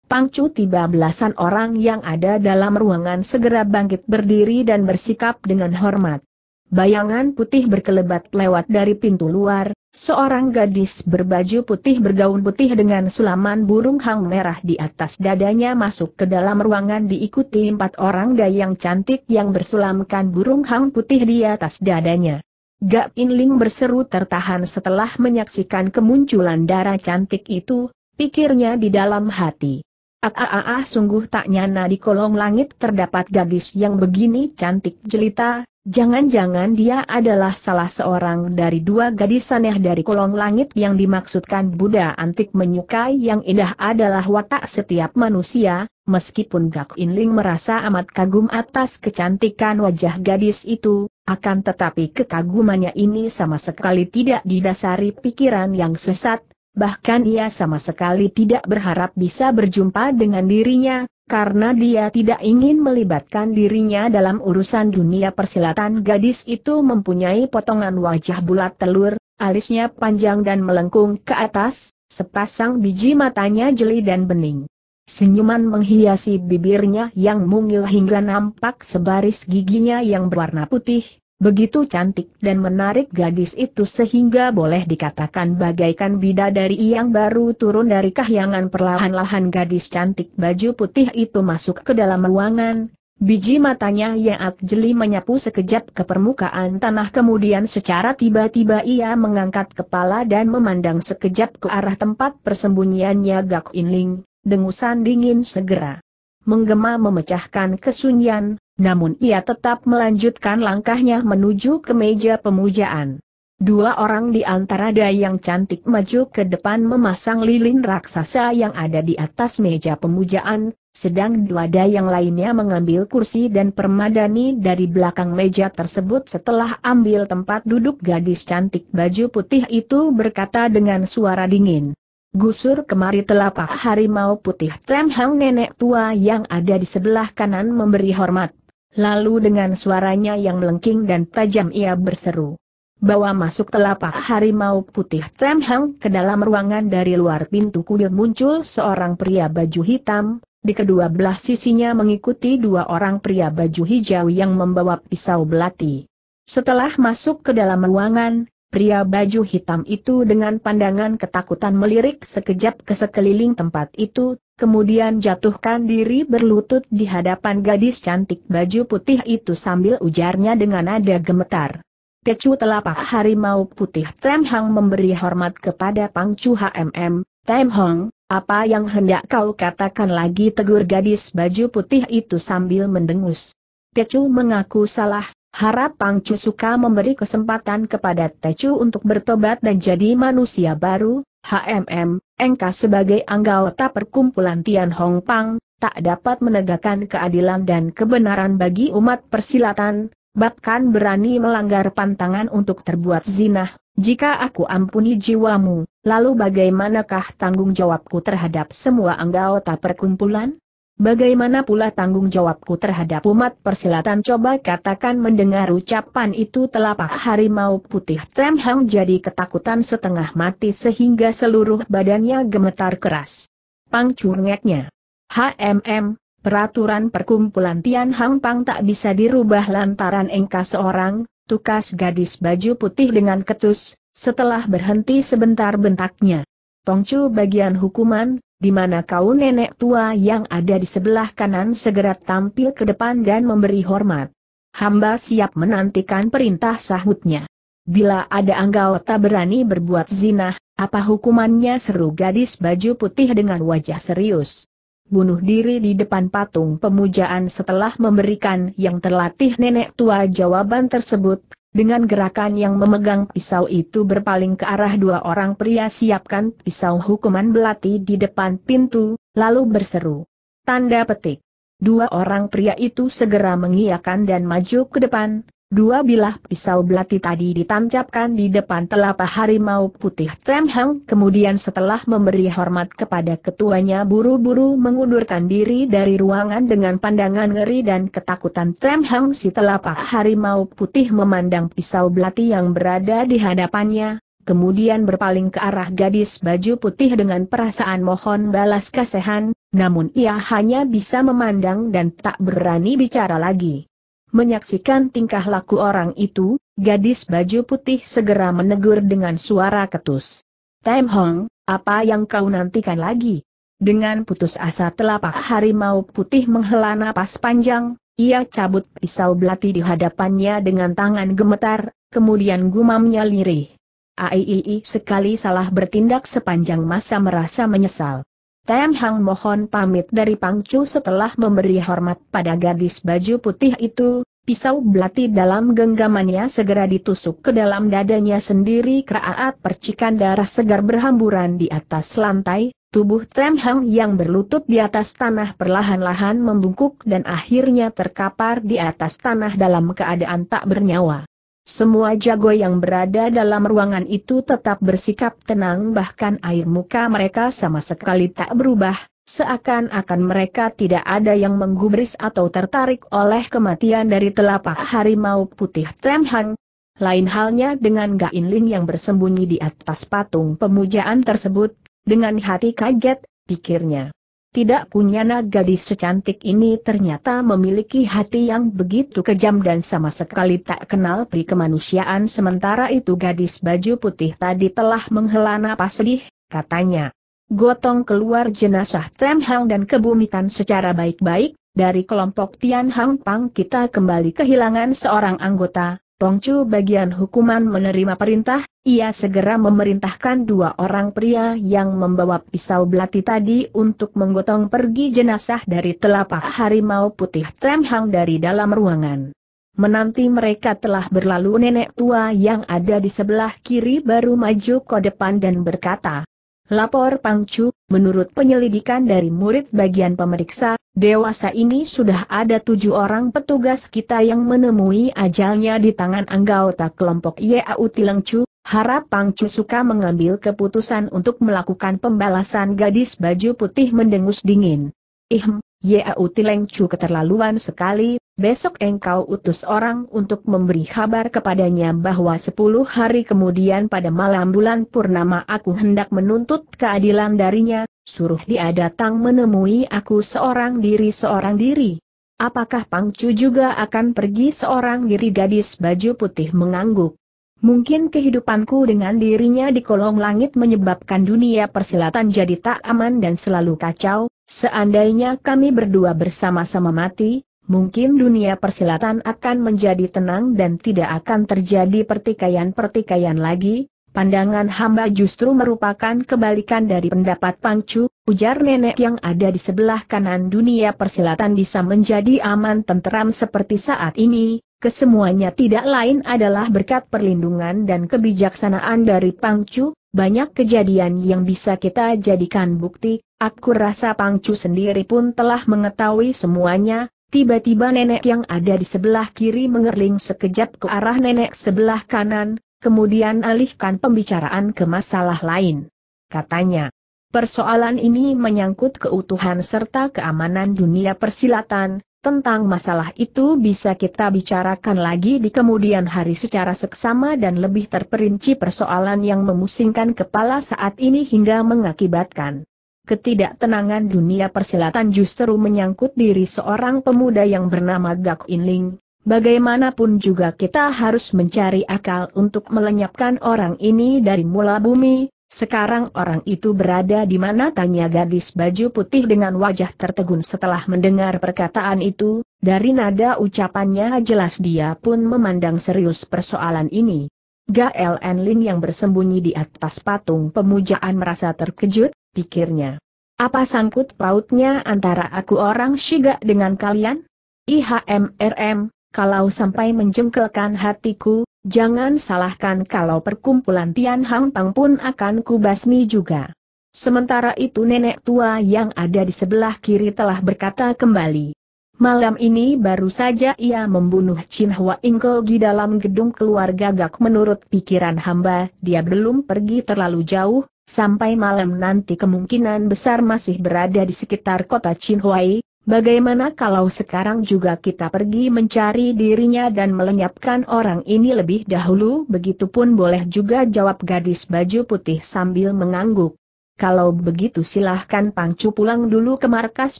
Pangcu tiba belasan orang yang ada dalam ruangan segera bangkit berdiri dan bersikap dengan hormat. Bayangan putih berkelebat lewat dari pintu luar, seorang gadis berbaju putih bergaun putih dengan sulaman burung hang merah di atas dadanya masuk ke dalam ruangan diikuti empat orang gayang cantik yang bersulamkan burung hang putih di atas dadanya. Gak Inling berseru tertahan setelah menyaksikan kemunculan darah cantik itu, pikirnya di dalam hati. Ah, ah, sungguh tak nyana di kolong langit terdapat gadis yang begini cantik jelita, jangan-jangan dia adalah salah seorang dari dua gadis aneh dari kolong langit yang dimaksudkan Buddha antik menyukai yang indah adalah watak setiap manusia, meskipun Gak Inling merasa amat kagum atas kecantikan wajah gadis itu, akan tetapi kekagumannya ini sama sekali tidak didasari pikiran yang sesat, bahkan ia sama sekali tidak berharap bisa berjumpa dengan dirinya, karena dia tidak ingin melibatkan dirinya dalam urusan dunia persilatan gadis itu mempunyai potongan wajah bulat telur, alisnya panjang dan melengkung ke atas, sepasang biji matanya jeli dan bening. Senyuman menghiasi bibirnya yang mungil hingga nampak sebaris giginya yang berwarna putih, Begitu cantik dan menarik gadis itu sehingga boleh dikatakan bagaikan bidadari yang baru turun dari kahyangan perlahan-lahan gadis cantik baju putih itu masuk ke dalam ruangan. Biji matanya yang jeli menyapu sekejap ke permukaan tanah kemudian secara tiba-tiba ia mengangkat kepala dan memandang sekejap ke arah tempat persembunyiannya Gak Inling, dengusan dingin segera. Menggema memecahkan kesunyian, namun ia tetap melanjutkan langkahnya menuju ke meja pemujaan. Dua orang di antara dayang cantik maju ke depan memasang lilin raksasa yang ada di atas meja pemujaan, sedang dua dayang lainnya mengambil kursi dan permadani dari belakang meja tersebut setelah ambil tempat duduk gadis cantik baju putih itu berkata dengan suara dingin. Gusur kemari telapak harimau putih Trem Hang nenek tua yang ada di sebelah kanan memberi hormat Lalu dengan suaranya yang melengking dan tajam ia berseru. Bawa masuk telapak harimau putih Tem Hang ke dalam ruangan dari luar pintu kuil muncul seorang pria baju hitam, di kedua belah sisinya mengikuti dua orang pria baju hijau yang membawa pisau belati. Setelah masuk ke dalam ruangan, pria baju hitam itu dengan pandangan ketakutan melirik sekejap ke sekeliling tempat itu, kemudian jatuhkan diri berlutut di hadapan gadis cantik baju putih itu sambil ujarnya dengan nada gemetar. Tecu telapak harimau putih Tem Hang memberi hormat kepada Pang Pangcu HMM, Tem Hong, apa yang hendak kau katakan lagi tegur gadis baju putih itu sambil mendengus. Tecu mengaku salah, Harap Pang Chu suka memberi kesempatan kepada Chu untuk bertobat dan jadi manusia baru, HMM, Engkau sebagai anggota perkumpulan Tian Hong Pang, tak dapat menegakkan keadilan dan kebenaran bagi umat persilatan, bahkan berani melanggar pantangan untuk terbuat zinah, jika aku ampuni jiwamu, lalu bagaimanakah tanggung jawabku terhadap semua anggota perkumpulan? Bagaimana pula tanggung jawabku terhadap umat persilatan coba katakan mendengar ucapan itu telapak harimau putih Trem Hang jadi ketakutan setengah mati sehingga seluruh badannya gemetar keras. Pang HMM, peraturan perkumpulan Tian Hang Pang tak bisa dirubah lantaran engka seorang, tukas gadis baju putih dengan ketus, setelah berhenti sebentar bentaknya. Tongcu bagian hukuman, di mana kau nenek tua yang ada di sebelah kanan segera tampil ke depan dan memberi hormat. Hamba siap menantikan perintah sahutnya. Bila ada anggota berani berbuat zina, apa hukumannya seru gadis baju putih dengan wajah serius bunuh diri di depan patung pemujaan setelah memberikan yang terlatih nenek tua jawaban tersebut, dengan gerakan yang memegang pisau itu berpaling ke arah dua orang pria siapkan pisau hukuman belati di depan pintu, lalu berseru. Tanda petik. Dua orang pria itu segera mengiakan dan maju ke depan, Dua bilah pisau belati tadi ditancapkan di depan telapak harimau putih Trem Heng, kemudian setelah memberi hormat kepada ketuanya buru-buru mengundurkan diri dari ruangan dengan pandangan ngeri dan ketakutan Trem Heng si telapak harimau putih memandang pisau belati yang berada di hadapannya, kemudian berpaling ke arah gadis baju putih dengan perasaan mohon balas kasihan, namun ia hanya bisa memandang dan tak berani bicara lagi. Menyaksikan tingkah laku orang itu, gadis baju putih segera menegur dengan suara ketus. Time Hong, apa yang kau nantikan lagi? Dengan putus asa telapak harimau putih menghela napas panjang, ia cabut pisau belati di hadapannya dengan tangan gemetar, kemudian gumamnya lirih. Aiii sekali salah bertindak sepanjang masa merasa menyesal. Tem Hang mohon pamit dari Pangcu setelah memberi hormat pada gadis baju putih itu, pisau belati dalam genggamannya segera ditusuk ke dalam dadanya sendiri keraat percikan darah segar berhamburan di atas lantai, tubuh Tem Hang yang berlutut di atas tanah perlahan-lahan membungkuk dan akhirnya terkapar di atas tanah dalam keadaan tak bernyawa. Semua jago yang berada dalam ruangan itu tetap bersikap tenang bahkan air muka mereka sama sekali tak berubah, seakan-akan mereka tidak ada yang menggubris atau tertarik oleh kematian dari telapak harimau putih Tremhang. Lain halnya dengan Gain Lin yang bersembunyi di atas patung pemujaan tersebut, dengan hati kaget, pikirnya. Tidak punya gadis secantik ini ternyata memiliki hati yang begitu kejam dan sama sekali tak kenal pri kemanusiaan sementara itu gadis baju putih tadi telah menghela napas sedih, katanya. Gotong keluar jenazah Tem Hang dan kebumikan secara baik-baik, dari kelompok Tian Hang Pang kita kembali kehilangan seorang anggota, Tongcu bagian hukuman menerima perintah, ia segera memerintahkan dua orang pria yang membawa pisau belati tadi untuk menggotong pergi jenazah dari telapak harimau putih Tremhang dari dalam ruangan. Menanti mereka telah berlalu nenek tua yang ada di sebelah kiri baru maju ke depan dan berkata, Lapor Pangcu, menurut penyelidikan dari murid bagian pemeriksa, dewasa ini sudah ada tujuh orang petugas kita yang menemui ajalnya di tangan anggota kelompok Yau Tilengcu, harap Pangcu suka mengambil keputusan untuk melakukan pembalasan gadis baju putih mendengus dingin. Ihm, Yau Tileng Chu keterlaluan sekali, besok engkau utus orang untuk memberi kabar kepadanya bahwa sepuluh hari kemudian pada malam bulan purnama aku hendak menuntut keadilan darinya, suruh dia datang menemui aku seorang diri seorang diri. Apakah Pangcu juga akan pergi seorang diri gadis baju putih mengangguk? Mungkin kehidupanku dengan dirinya di kolong langit menyebabkan dunia persilatan jadi tak aman dan selalu kacau, Seandainya kami berdua bersama-sama mati, mungkin dunia persilatan akan menjadi tenang dan tidak akan terjadi pertikaian-pertikaian lagi. Pandangan hamba justru merupakan kebalikan dari pendapat Pangcu, ujar nenek yang ada di sebelah kanan dunia persilatan bisa menjadi aman tenteram seperti saat ini, kesemuanya tidak lain adalah berkat perlindungan dan kebijaksanaan dari Pangcu, banyak kejadian yang bisa kita jadikan bukti, Aku rasa Pangcu sendiri pun telah mengetahui semuanya, tiba-tiba nenek yang ada di sebelah kiri mengerling sekejap ke arah nenek sebelah kanan, kemudian alihkan pembicaraan ke masalah lain. Katanya, persoalan ini menyangkut keutuhan serta keamanan dunia persilatan, tentang masalah itu bisa kita bicarakan lagi di kemudian hari secara seksama dan lebih terperinci persoalan yang memusingkan kepala saat ini hingga mengakibatkan Ketidaktenangan dunia persilatan justru menyangkut diri seorang pemuda yang bernama Gak Inling. Bagaimanapun juga kita harus mencari akal untuk melenyapkan orang ini dari mula bumi. Sekarang orang itu berada di mana tanya gadis baju putih dengan wajah tertegun setelah mendengar perkataan itu, dari nada ucapannya jelas dia pun memandang serius persoalan ini. Gael Enlin yang bersembunyi di atas patung pemujaan merasa terkejut, pikirnya. Apa sangkut pautnya antara aku orang Shiga dengan kalian? IHMRM, kalau sampai menjengkelkan hatiku, jangan salahkan kalau perkumpulan Tian Hang Pang pun akan kubasmi juga. Sementara itu nenek tua yang ada di sebelah kiri telah berkata kembali. Malam ini baru saja ia membunuh Chin Hwa Ingkogi dalam gedung keluarga Gak menurut pikiran hamba, dia belum pergi terlalu jauh, Sampai malam nanti kemungkinan besar masih berada di sekitar kota Chinhuai, bagaimana kalau sekarang juga kita pergi mencari dirinya dan melenyapkan orang ini lebih dahulu begitupun boleh juga jawab gadis baju putih sambil mengangguk. Kalau begitu silahkan Pangcu pulang dulu ke markas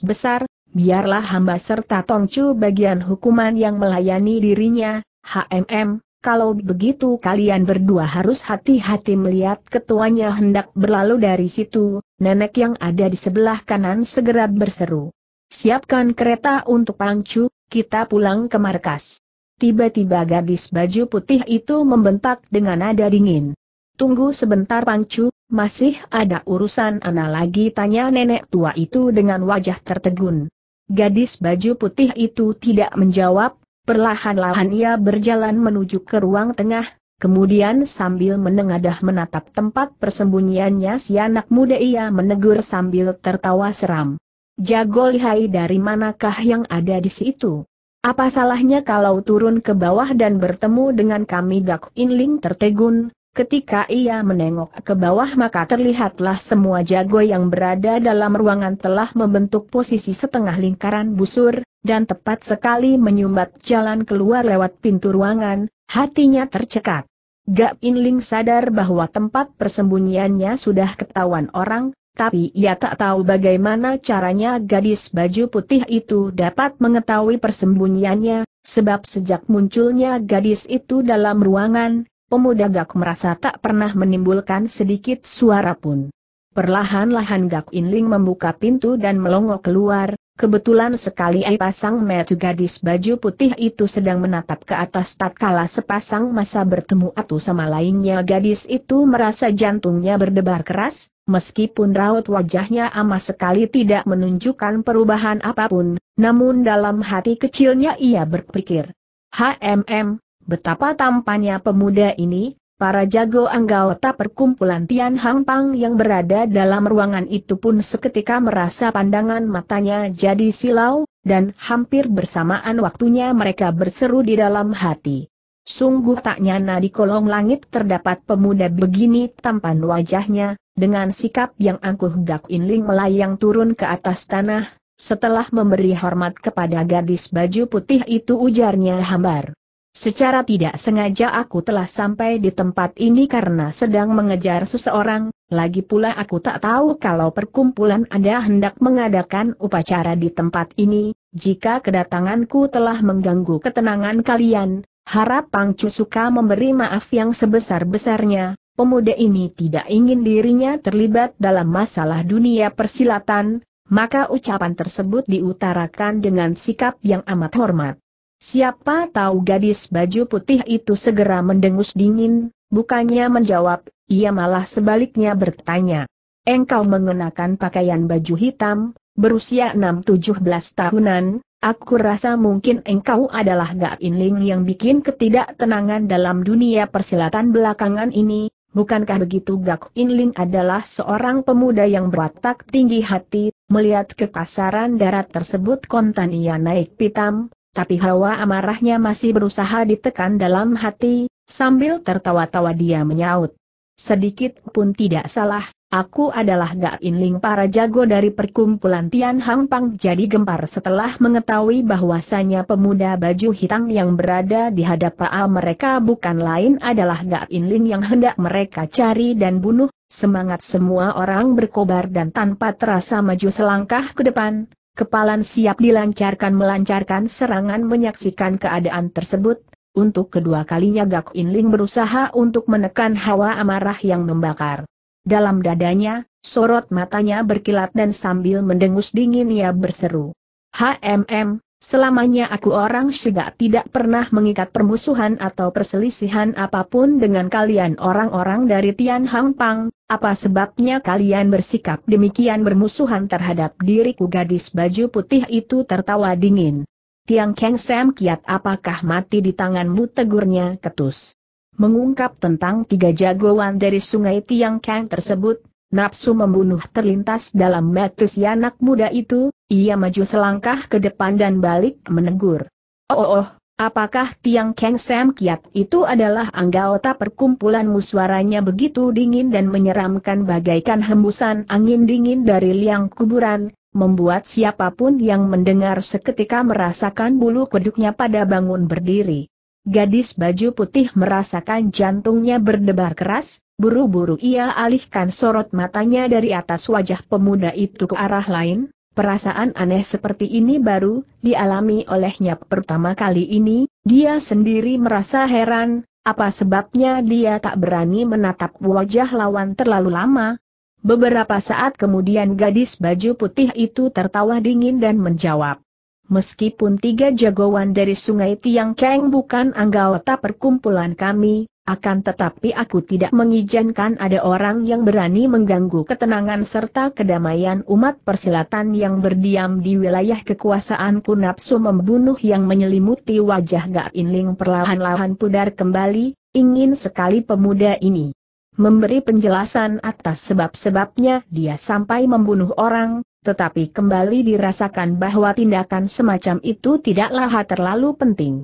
besar, biarlah hamba serta Tongcu bagian hukuman yang melayani dirinya, HMM, kalau begitu kalian berdua harus hati-hati melihat ketuanya hendak berlalu dari situ, nenek yang ada di sebelah kanan segera berseru. Siapkan kereta untuk pangcu, kita pulang ke markas. Tiba-tiba gadis baju putih itu membentak dengan nada dingin. Tunggu sebentar pangcu, masih ada urusan anak lagi tanya nenek tua itu dengan wajah tertegun. Gadis baju putih itu tidak menjawab, Perlahan-lahan ia berjalan menuju ke ruang tengah, kemudian sambil menengadah menatap tempat persembunyiannya si anak muda ia menegur sambil tertawa seram. Jago lihai dari manakah yang ada di situ? Apa salahnya kalau turun ke bawah dan bertemu dengan kami Gak Inling tertegun, Ketika ia menengok ke bawah maka terlihatlah semua jago yang berada dalam ruangan telah membentuk posisi setengah lingkaran busur, dan tepat sekali menyumbat jalan keluar lewat pintu ruangan, hatinya tercekat. Gak Inling sadar bahwa tempat persembunyiannya sudah ketahuan orang, tapi ia tak tahu bagaimana caranya gadis baju putih itu dapat mengetahui persembunyiannya, sebab sejak munculnya gadis itu dalam ruangan, pemuda Gak merasa tak pernah menimbulkan sedikit suara pun. Perlahan-lahan Gak Inling membuka pintu dan melongok keluar, kebetulan sekali ai pasang metu gadis baju putih itu sedang menatap ke atas tatkala sepasang masa bertemu atu sama lainnya gadis itu merasa jantungnya berdebar keras, Meskipun raut wajahnya amat sekali tidak menunjukkan perubahan apapun, namun dalam hati kecilnya ia berpikir, HMM, Betapa tampannya pemuda ini, para jago anggota perkumpulan Tian Hang Pang yang berada dalam ruangan itu pun seketika merasa pandangan matanya jadi silau, dan hampir bersamaan waktunya mereka berseru di dalam hati. Sungguh tak nyana di kolong langit terdapat pemuda begini tampan wajahnya, dengan sikap yang angkuh Gak Inling melayang turun ke atas tanah, setelah memberi hormat kepada gadis baju putih itu ujarnya hambar. Secara tidak sengaja aku telah sampai di tempat ini karena sedang mengejar seseorang, lagi pula aku tak tahu kalau perkumpulan Anda hendak mengadakan upacara di tempat ini, jika kedatanganku telah mengganggu ketenangan kalian, harap Pang suka memberi maaf yang sebesar-besarnya, pemuda ini tidak ingin dirinya terlibat dalam masalah dunia persilatan, maka ucapan tersebut diutarakan dengan sikap yang amat hormat. Siapa tahu gadis baju putih itu segera mendengus dingin, bukannya menjawab, ia malah sebaliknya bertanya. Engkau mengenakan pakaian baju hitam, berusia 6-17 tahunan, aku rasa mungkin engkau adalah gak Inling yang bikin ketidaktenangan dalam dunia persilatan belakangan ini, bukankah begitu Gak Inling adalah seorang pemuda yang berwatak tinggi hati, melihat kekasaran darat tersebut kontan ia naik pitam, tapi hawa amarahnya masih berusaha ditekan dalam hati, sambil tertawa-tawa dia menyaut. Sedikit pun tidak salah, aku adalah Gak Inling para jago dari perkumpulan Tian Hang Pang jadi gempar setelah mengetahui bahwasanya pemuda baju hitam yang berada di hadapan mereka bukan lain adalah Gak Inling yang hendak mereka cari dan bunuh, semangat semua orang berkobar dan tanpa terasa maju selangkah ke depan, kepalan siap dilancarkan melancarkan serangan menyaksikan keadaan tersebut, untuk kedua kalinya Gak Inling berusaha untuk menekan hawa amarah yang membakar. Dalam dadanya, sorot matanya berkilat dan sambil mendengus dingin ia berseru. HMM, Selamanya aku orang syuda tidak pernah mengikat permusuhan atau perselisihan apapun dengan kalian orang-orang dari Tian Hang Pang, apa sebabnya kalian bersikap demikian bermusuhan terhadap diriku gadis baju putih itu tertawa dingin. Tiang Keng Sam Kiat apakah mati di tanganmu tegurnya ketus. Mengungkap tentang tiga jagoan dari sungai Tiang Kang tersebut, Napsu membunuh terlintas dalam si anak muda itu, ia maju selangkah ke depan dan balik menegur. Oh, oh, oh apakah Tiang Keng Sam Kiat itu adalah anggota perkumpulan musuaranya begitu dingin dan menyeramkan bagaikan hembusan angin dingin dari liang kuburan, membuat siapapun yang mendengar seketika merasakan bulu kuduknya pada bangun berdiri. Gadis baju putih merasakan jantungnya berdebar keras, buru-buru ia alihkan sorot matanya dari atas wajah pemuda itu ke arah lain, perasaan aneh seperti ini baru dialami olehnya pertama kali ini, dia sendiri merasa heran, apa sebabnya dia tak berani menatap wajah lawan terlalu lama? Beberapa saat kemudian gadis baju putih itu tertawa dingin dan menjawab, Meskipun tiga jagoan dari sungai Tiang Keng bukan anggota perkumpulan kami, akan tetapi aku tidak mengizinkan ada orang yang berani mengganggu ketenangan serta kedamaian umat persilatan yang berdiam di wilayah kekuasaan Kunapsu membunuh yang menyelimuti wajah Gak Inling perlahan-lahan pudar kembali, ingin sekali pemuda ini memberi penjelasan atas sebab-sebabnya dia sampai membunuh orang, tetapi kembali dirasakan bahwa tindakan semacam itu tidaklah terlalu penting.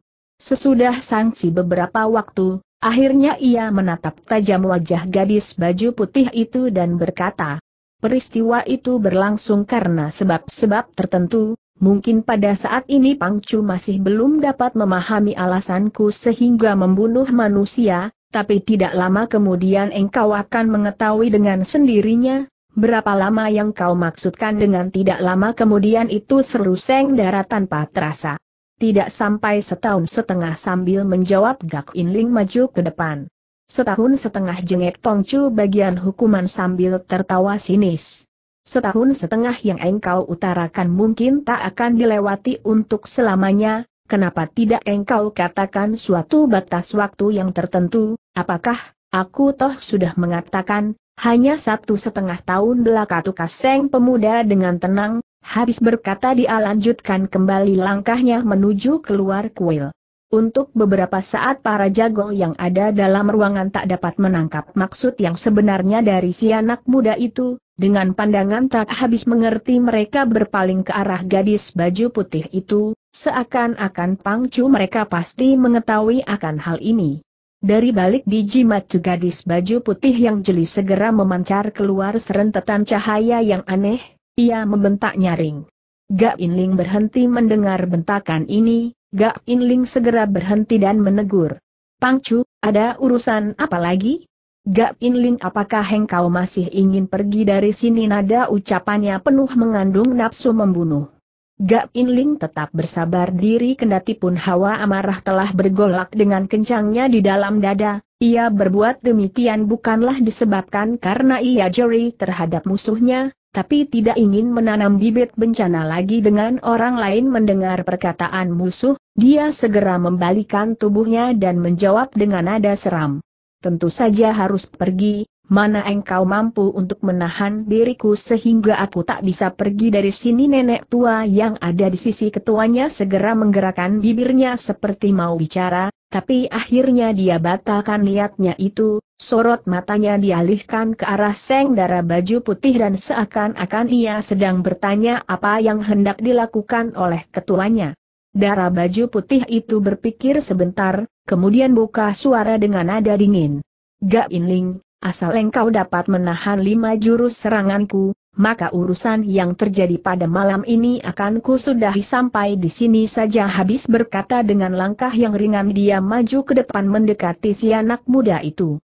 Sesudah sanksi beberapa waktu, akhirnya ia menatap tajam wajah gadis baju putih itu dan berkata, peristiwa itu berlangsung karena sebab-sebab tertentu, mungkin pada saat ini Pangcu masih belum dapat memahami alasanku sehingga membunuh manusia, tapi tidak lama kemudian engkau akan mengetahui dengan sendirinya, Berapa lama yang kau maksudkan dengan tidak lama kemudian itu seru Seng darah tanpa terasa. Tidak sampai setahun setengah sambil menjawab Gak In Ling maju ke depan. Setahun setengah jengek Tongcu bagian hukuman sambil tertawa sinis. Setahun setengah yang engkau utarakan mungkin tak akan dilewati untuk selamanya, kenapa tidak engkau katakan suatu batas waktu yang tertentu, apakah, aku toh sudah mengatakan, hanya satu setengah tahun belaka tukas Seng pemuda dengan tenang, habis berkata dia lanjutkan kembali langkahnya menuju keluar kuil. Untuk beberapa saat para jago yang ada dalam ruangan tak dapat menangkap maksud yang sebenarnya dari si anak muda itu, dengan pandangan tak habis mengerti mereka berpaling ke arah gadis baju putih itu, seakan-akan pangcu mereka pasti mengetahui akan hal ini. Dari balik biji matu gadis baju putih yang jeli segera memancar keluar serentetan cahaya yang aneh, ia membentak nyaring. Gak Inling berhenti mendengar bentakan ini, Gak Inling segera berhenti dan menegur. Pangcu, ada urusan apa lagi? Gak Inling apakah engkau masih ingin pergi dari sini nada ucapannya penuh mengandung nafsu membunuh. Gak Inling tetap bersabar diri kendati pun hawa amarah telah bergolak dengan kencangnya di dalam dada, ia berbuat demikian bukanlah disebabkan karena ia jeri terhadap musuhnya, tapi tidak ingin menanam bibit bencana lagi dengan orang lain mendengar perkataan musuh, dia segera membalikan tubuhnya dan menjawab dengan nada seram. Tentu saja harus pergi, mana engkau mampu untuk menahan diriku sehingga aku tak bisa pergi dari sini nenek tua yang ada di sisi ketuanya segera menggerakkan bibirnya seperti mau bicara, tapi akhirnya dia batalkan niatnya itu, sorot matanya dialihkan ke arah seng darah baju putih dan seakan-akan ia sedang bertanya apa yang hendak dilakukan oleh ketuanya. Darah baju putih itu berpikir sebentar, kemudian buka suara dengan nada dingin. Gak Inling, asal engkau dapat menahan lima jurus seranganku, maka urusan yang terjadi pada malam ini akan kusudahi sampai di sini saja habis berkata dengan langkah yang ringan dia maju ke depan mendekati si anak muda itu.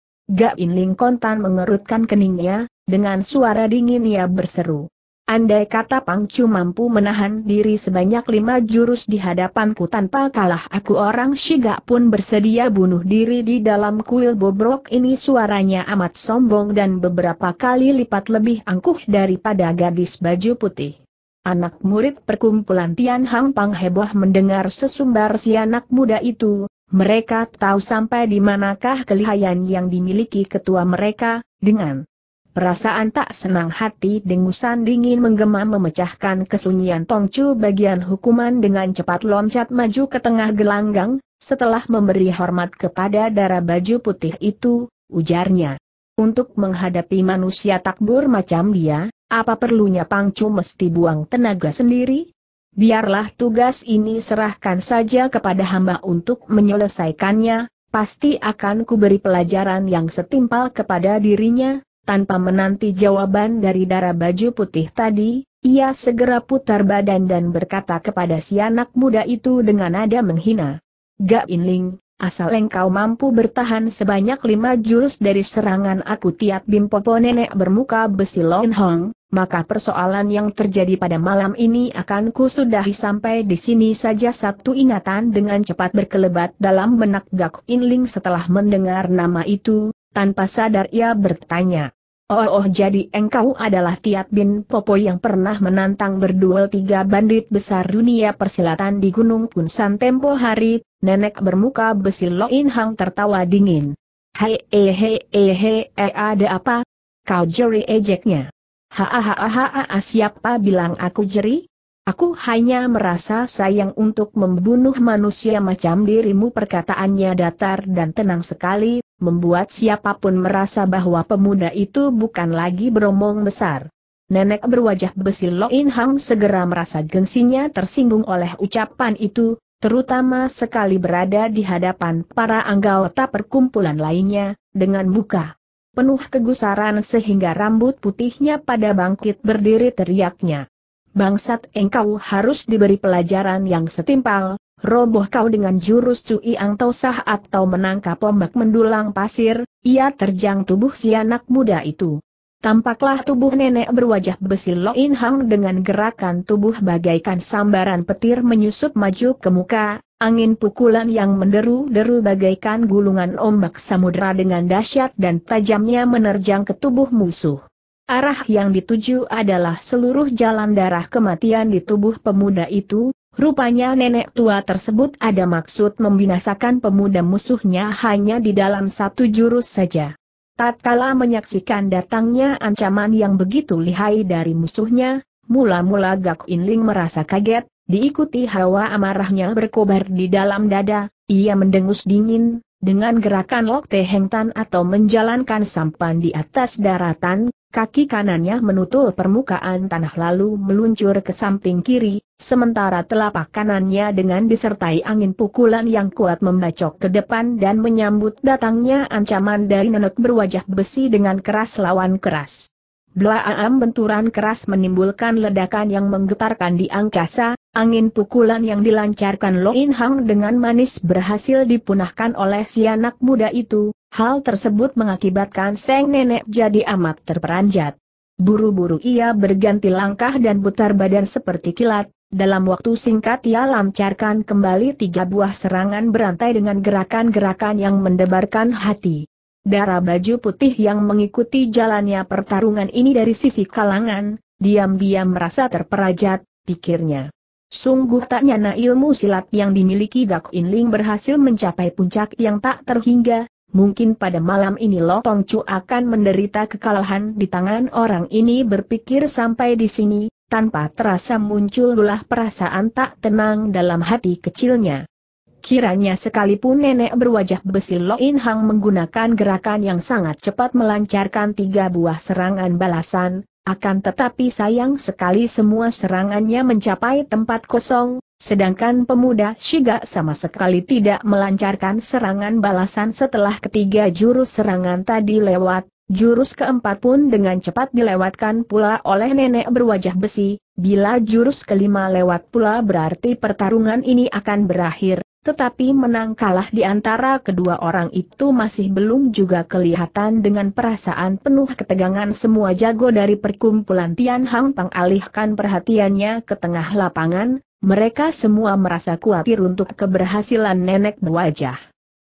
In Ling Kontan mengerutkan keningnya, dengan suara dingin ia berseru. Andai kata Pangcu mampu menahan diri sebanyak lima jurus di hadapanku tanpa kalah aku orang Shiga pun bersedia bunuh diri di dalam kuil bobrok ini suaranya amat sombong dan beberapa kali lipat lebih angkuh daripada gadis baju putih. Anak murid perkumpulan Tian Hang Pang heboh mendengar sesumbar si anak muda itu, mereka tahu sampai di manakah kelihayan yang dimiliki ketua mereka, dengan Perasaan tak senang hati dengusan dingin menggema memecahkan kesunyian Tongcu bagian hukuman dengan cepat loncat maju ke tengah gelanggang, setelah memberi hormat kepada darah baju putih itu, ujarnya. Untuk menghadapi manusia takbur macam dia, apa perlunya Pangcu mesti buang tenaga sendiri? Biarlah tugas ini serahkan saja kepada hamba untuk menyelesaikannya, pasti akan kuberi pelajaran yang setimpal kepada dirinya, tanpa menanti jawaban dari darah baju putih tadi, ia segera putar badan dan berkata kepada si anak muda itu dengan nada menghina. Gak Inling, asal engkau mampu bertahan sebanyak lima jurus dari serangan aku tiap bimpopo nenek bermuka besi hong, maka persoalan yang terjadi pada malam ini akan kusudahi sampai di sini saja Sabtu ingatan dengan cepat berkelebat dalam benak Gak Inling setelah mendengar nama itu, tanpa sadar ia bertanya. Oh, oh jadi engkau adalah Tiat Bin Popo yang pernah menantang berduel tiga bandit besar dunia persilatan di Gunung Kunsan tempo hari, nenek bermuka besi Lo In Hang tertawa dingin. Hei hei hei hei he, eh, ada apa? Kau jeri ejeknya. Hahaha siapa bilang aku jeri? Aku hanya merasa sayang untuk membunuh manusia macam dirimu perkataannya datar dan tenang sekali, membuat siapapun merasa bahwa pemuda itu bukan lagi beromong besar. Nenek berwajah besi Lo In Hang segera merasa gengsinya tersinggung oleh ucapan itu, terutama sekali berada di hadapan para anggota perkumpulan lainnya, dengan muka penuh kegusaran sehingga rambut putihnya pada bangkit berdiri teriaknya. Bangsat engkau harus diberi pelajaran yang setimpal, roboh kau dengan jurus Cui Ang Tau Sah atau menangkap ombak mendulang pasir, ia terjang tubuh si anak muda itu. Tampaklah tubuh nenek berwajah besi In Hang dengan gerakan tubuh bagaikan sambaran petir menyusup maju ke muka, angin pukulan yang menderu-deru bagaikan gulungan ombak samudera dengan dahsyat dan tajamnya menerjang ke tubuh musuh. Arah yang dituju adalah seluruh jalan darah kematian di tubuh pemuda itu, Rupanya nenek tua tersebut ada maksud membinasakan pemuda musuhnya hanya di dalam satu jurus saja. Tatkala menyaksikan datangnya ancaman yang begitu lihai dari musuhnya, mula-mula Gak Inling merasa kaget, diikuti hawa amarahnya berkobar di dalam dada, ia mendengus dingin, dengan gerakan Lok tehengtan atau menjalankan sampan di atas daratan, kaki kanannya menutul permukaan tanah lalu meluncur ke samping kiri, sementara telapak kanannya dengan disertai angin pukulan yang kuat membacok ke depan dan menyambut datangnya ancaman dari nenek berwajah besi dengan keras lawan keras. Belaam benturan keras menimbulkan ledakan yang menggetarkan di angkasa, angin pukulan yang dilancarkan Lo In Hang dengan manis berhasil dipunahkan oleh si anak muda itu, Hal tersebut mengakibatkan Seng Nenek jadi amat terperanjat. Buru-buru ia berganti langkah dan putar badan seperti kilat, dalam waktu singkat ia lancarkan kembali tiga buah serangan berantai dengan gerakan-gerakan yang mendebarkan hati. Darah baju putih yang mengikuti jalannya pertarungan ini dari sisi kalangan, diam-diam merasa terperajat, pikirnya. Sungguh tak nyana ilmu silat yang dimiliki Gak Ling berhasil mencapai puncak yang tak terhingga, Mungkin pada malam ini Tong Chu akan menderita kekalahan di tangan orang ini berpikir sampai di sini, tanpa terasa muncullah perasaan tak tenang dalam hati kecilnya. Kiranya sekalipun nenek berwajah besi Lo In Hang menggunakan gerakan yang sangat cepat melancarkan tiga buah serangan balasan, akan tetapi sayang sekali semua serangannya mencapai tempat kosong, Sedangkan pemuda Shiga sama sekali tidak melancarkan serangan balasan setelah ketiga jurus serangan tadi lewat, jurus keempat pun dengan cepat dilewatkan pula oleh nenek berwajah besi, bila jurus kelima lewat pula berarti pertarungan ini akan berakhir, tetapi menang kalah di antara kedua orang itu masih belum juga kelihatan dengan perasaan penuh ketegangan semua jago dari perkumpulan Tian Hang Pang alihkan perhatiannya ke tengah lapangan, mereka semua merasa khawatir untuk keberhasilan nenek wajah.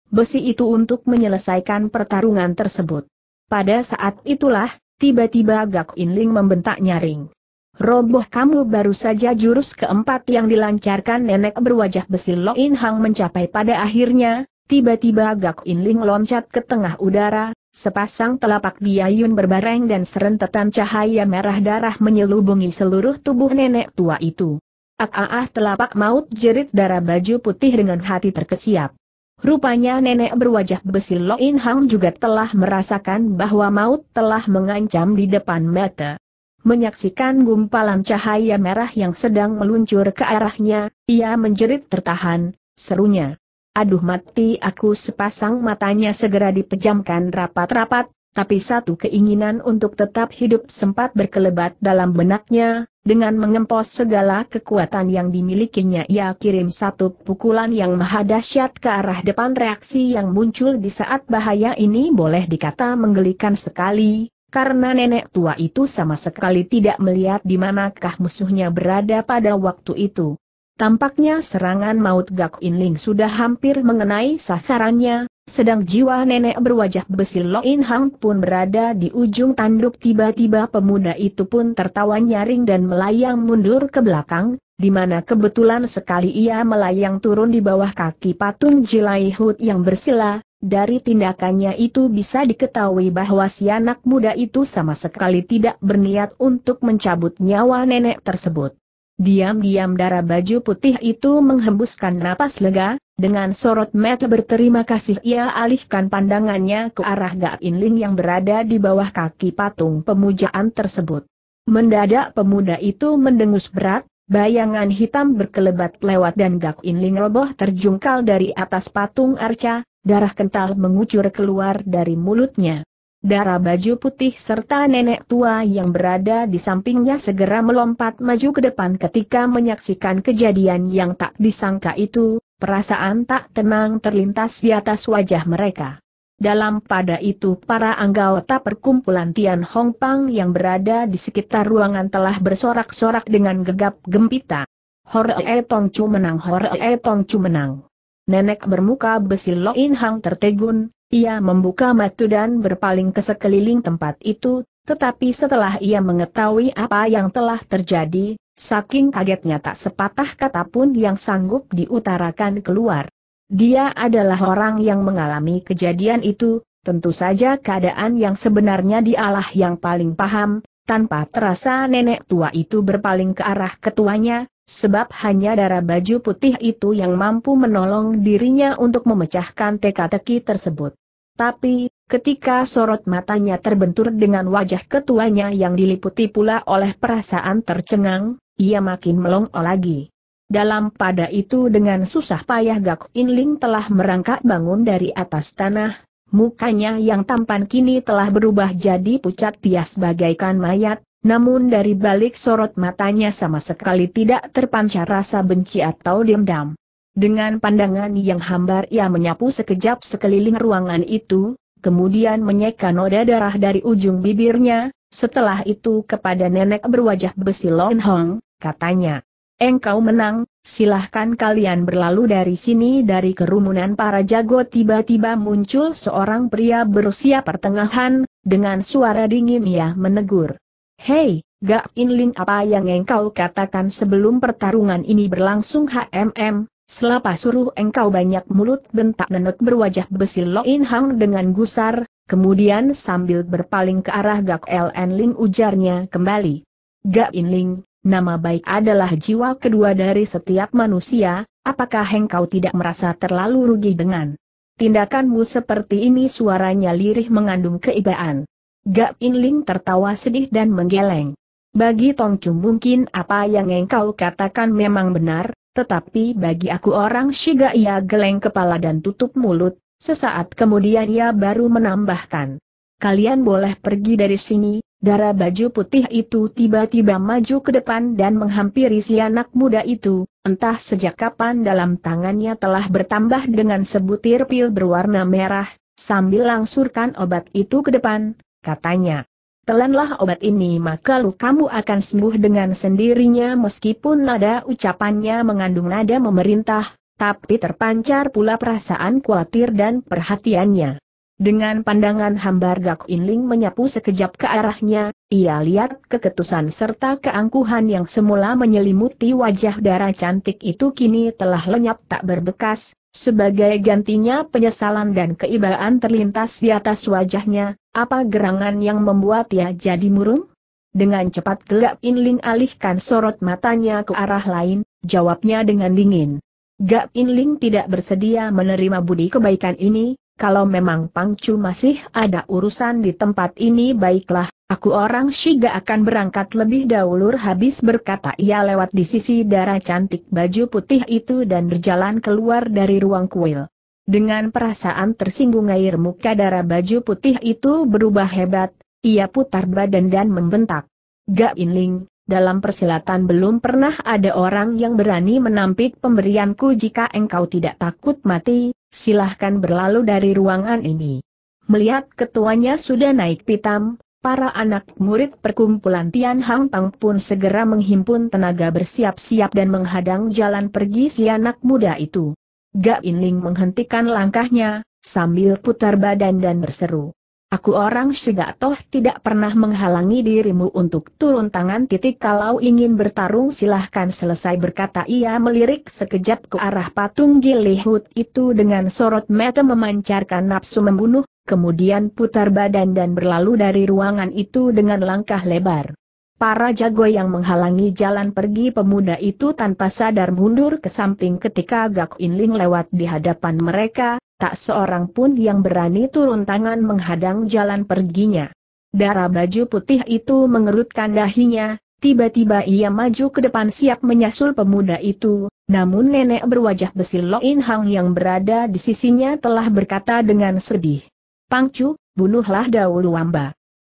Besi itu untuk menyelesaikan pertarungan tersebut. Pada saat itulah, tiba-tiba Gak Inling membentak nyaring. Roboh kamu baru saja jurus keempat yang dilancarkan nenek berwajah besi Lo In Hang mencapai pada akhirnya, tiba-tiba Gak Inling loncat ke tengah udara, Sepasang telapak biayun berbareng dan serentetan cahaya merah darah menyelubungi seluruh tubuh nenek tua itu. Ah ah ah telapak maut jerit darah baju putih dengan hati terkesiap. Rupanya nenek berwajah besi Lo In Hang juga telah merasakan bahwa maut telah mengancam di depan mata. Menyaksikan gumpalan cahaya merah yang sedang meluncur ke arahnya, ia menjerit tertahan, serunya. Aduh mati aku sepasang matanya segera dipejamkan rapat-rapat, tapi satu keinginan untuk tetap hidup sempat berkelebat dalam benaknya, dengan mengempos segala kekuatan yang dimilikinya ia kirim satu pukulan yang maha dahsyat ke arah depan reaksi yang muncul di saat bahaya ini boleh dikata menggelikan sekali, karena nenek tua itu sama sekali tidak melihat di manakah musuhnya berada pada waktu itu. Tampaknya serangan maut Gak Inling sudah hampir mengenai sasarannya, sedang jiwa nenek berwajah besi Lo In Hang pun berada di ujung tanduk tiba-tiba pemuda itu pun tertawa nyaring dan melayang mundur ke belakang, di mana kebetulan sekali ia melayang turun di bawah kaki patung Jilai Hut yang bersila, dari tindakannya itu bisa diketahui bahwa si anak muda itu sama sekali tidak berniat untuk mencabut nyawa nenek tersebut. Diam-diam darah baju putih itu menghembuskan napas lega, dengan sorot mata berterima kasih ia alihkan pandangannya ke arah Gak Inling yang berada di bawah kaki patung pemujaan tersebut. Mendadak pemuda itu mendengus berat, bayangan hitam berkelebat lewat dan Gak Inling roboh terjungkal dari atas patung arca, darah kental mengucur keluar dari mulutnya. Darah baju putih serta nenek tua yang berada di sampingnya segera melompat maju ke depan ketika menyaksikan kejadian yang tak disangka itu, perasaan tak tenang terlintas di atas wajah mereka. Dalam pada itu para anggota perkumpulan Tian Hong Pang yang berada di sekitar ruangan telah bersorak-sorak dengan gegap gempita. Hore e Tong Chu menang, Hore e Tong Chu menang. Nenek bermuka besi Lo In Hang tertegun, ia membuka mata dan berpaling ke sekeliling tempat itu, tetapi setelah ia mengetahui apa yang telah terjadi, saking kagetnya tak sepatah kata pun yang sanggup diutarakan keluar. Dia adalah orang yang mengalami kejadian itu, tentu saja keadaan yang sebenarnya dialah yang paling paham, tanpa terasa nenek tua itu berpaling ke arah ketuanya, sebab hanya darah baju putih itu yang mampu menolong dirinya untuk memecahkan teka-teki tersebut. Tapi, ketika sorot matanya terbentur dengan wajah ketuanya yang diliputi pula oleh perasaan tercengang, ia makin melongo lagi. Dalam pada itu dengan susah payah Gak Inling telah merangkak bangun dari atas tanah, Mukanya yang tampan kini telah berubah jadi pucat pias bagaikan mayat, namun dari balik sorot matanya sama sekali tidak terpancar rasa benci atau dendam. Dengan pandangan yang hambar ia menyapu sekejap sekeliling ruangan itu, kemudian menyeka noda darah dari ujung bibirnya, setelah itu kepada nenek berwajah besi Lon Hong, katanya. Engkau menang, silahkan kalian berlalu dari sini dari kerumunan para jago tiba-tiba muncul seorang pria berusia pertengahan, dengan suara dingin ia menegur. Hei, Gak Inling apa yang engkau katakan sebelum pertarungan ini berlangsung HMM, selapa suruh engkau banyak mulut bentak nenek berwajah besi. Lo Hang dengan gusar, kemudian sambil berpaling ke arah Gak El Ling ujarnya kembali. Gak Inling, Nama baik adalah jiwa kedua dari setiap manusia, apakah engkau tidak merasa terlalu rugi dengan tindakanmu seperti ini suaranya lirih mengandung keibaan. Gak Inling tertawa sedih dan menggeleng. Bagi Tongcun mungkin apa yang engkau katakan memang benar, tetapi bagi aku orang Shiga ia geleng kepala dan tutup mulut, sesaat kemudian ia baru menambahkan. Kalian boleh pergi dari sini, Darah baju putih itu tiba-tiba maju ke depan dan menghampiri si anak muda itu, entah sejak kapan dalam tangannya telah bertambah dengan sebutir pil berwarna merah, sambil langsurkan obat itu ke depan, katanya. Telanlah obat ini maka kamu akan sembuh dengan sendirinya meskipun nada ucapannya mengandung nada memerintah, tapi terpancar pula perasaan khawatir dan perhatiannya. Dengan pandangan hambar Gak Inling menyapu sekejap ke arahnya, ia lihat keketusan serta keangkuhan yang semula menyelimuti wajah darah cantik itu kini telah lenyap tak berbekas, sebagai gantinya penyesalan dan keibaan terlintas di atas wajahnya, apa gerangan yang membuat ia jadi murung? Dengan cepat Gak Inling alihkan sorot matanya ke arah lain, jawabnya dengan dingin. Gak Inling tidak bersedia menerima budi kebaikan ini, kalau memang Pangcu masih ada urusan di tempat ini baiklah, aku orang Shiga akan berangkat lebih dahulu habis berkata ia lewat di sisi darah cantik baju putih itu dan berjalan keluar dari ruang kuil. Dengan perasaan tersinggung air muka darah baju putih itu berubah hebat, ia putar badan dan membentak. Gak Inling, dalam persilatan belum pernah ada orang yang berani menampik pemberianku jika engkau tidak takut mati, silahkan berlalu dari ruangan ini. Melihat ketuanya sudah naik pitam, para anak murid perkumpulan Tian Hang Pang pun segera menghimpun tenaga bersiap-siap dan menghadang jalan pergi si anak muda itu. Gak Inling menghentikan langkahnya, sambil putar badan dan berseru. Aku orang sudah toh tidak pernah menghalangi dirimu untuk turun tangan titik kalau ingin bertarung silahkan selesai berkata ia melirik sekejap ke arah patung Jilihut itu dengan sorot mata memancarkan nafsu membunuh, kemudian putar badan dan berlalu dari ruangan itu dengan langkah lebar. Para jago yang menghalangi jalan pergi pemuda itu tanpa sadar mundur ke samping ketika Gak Inling lewat di hadapan mereka, tak seorang pun yang berani turun tangan menghadang jalan perginya. Darah baju putih itu mengerutkan dahinya, tiba-tiba ia maju ke depan siap menyusul pemuda itu, namun nenek berwajah besi Lo In Hang yang berada di sisinya telah berkata dengan sedih. Pangcu, bunuhlah dahulu wamba.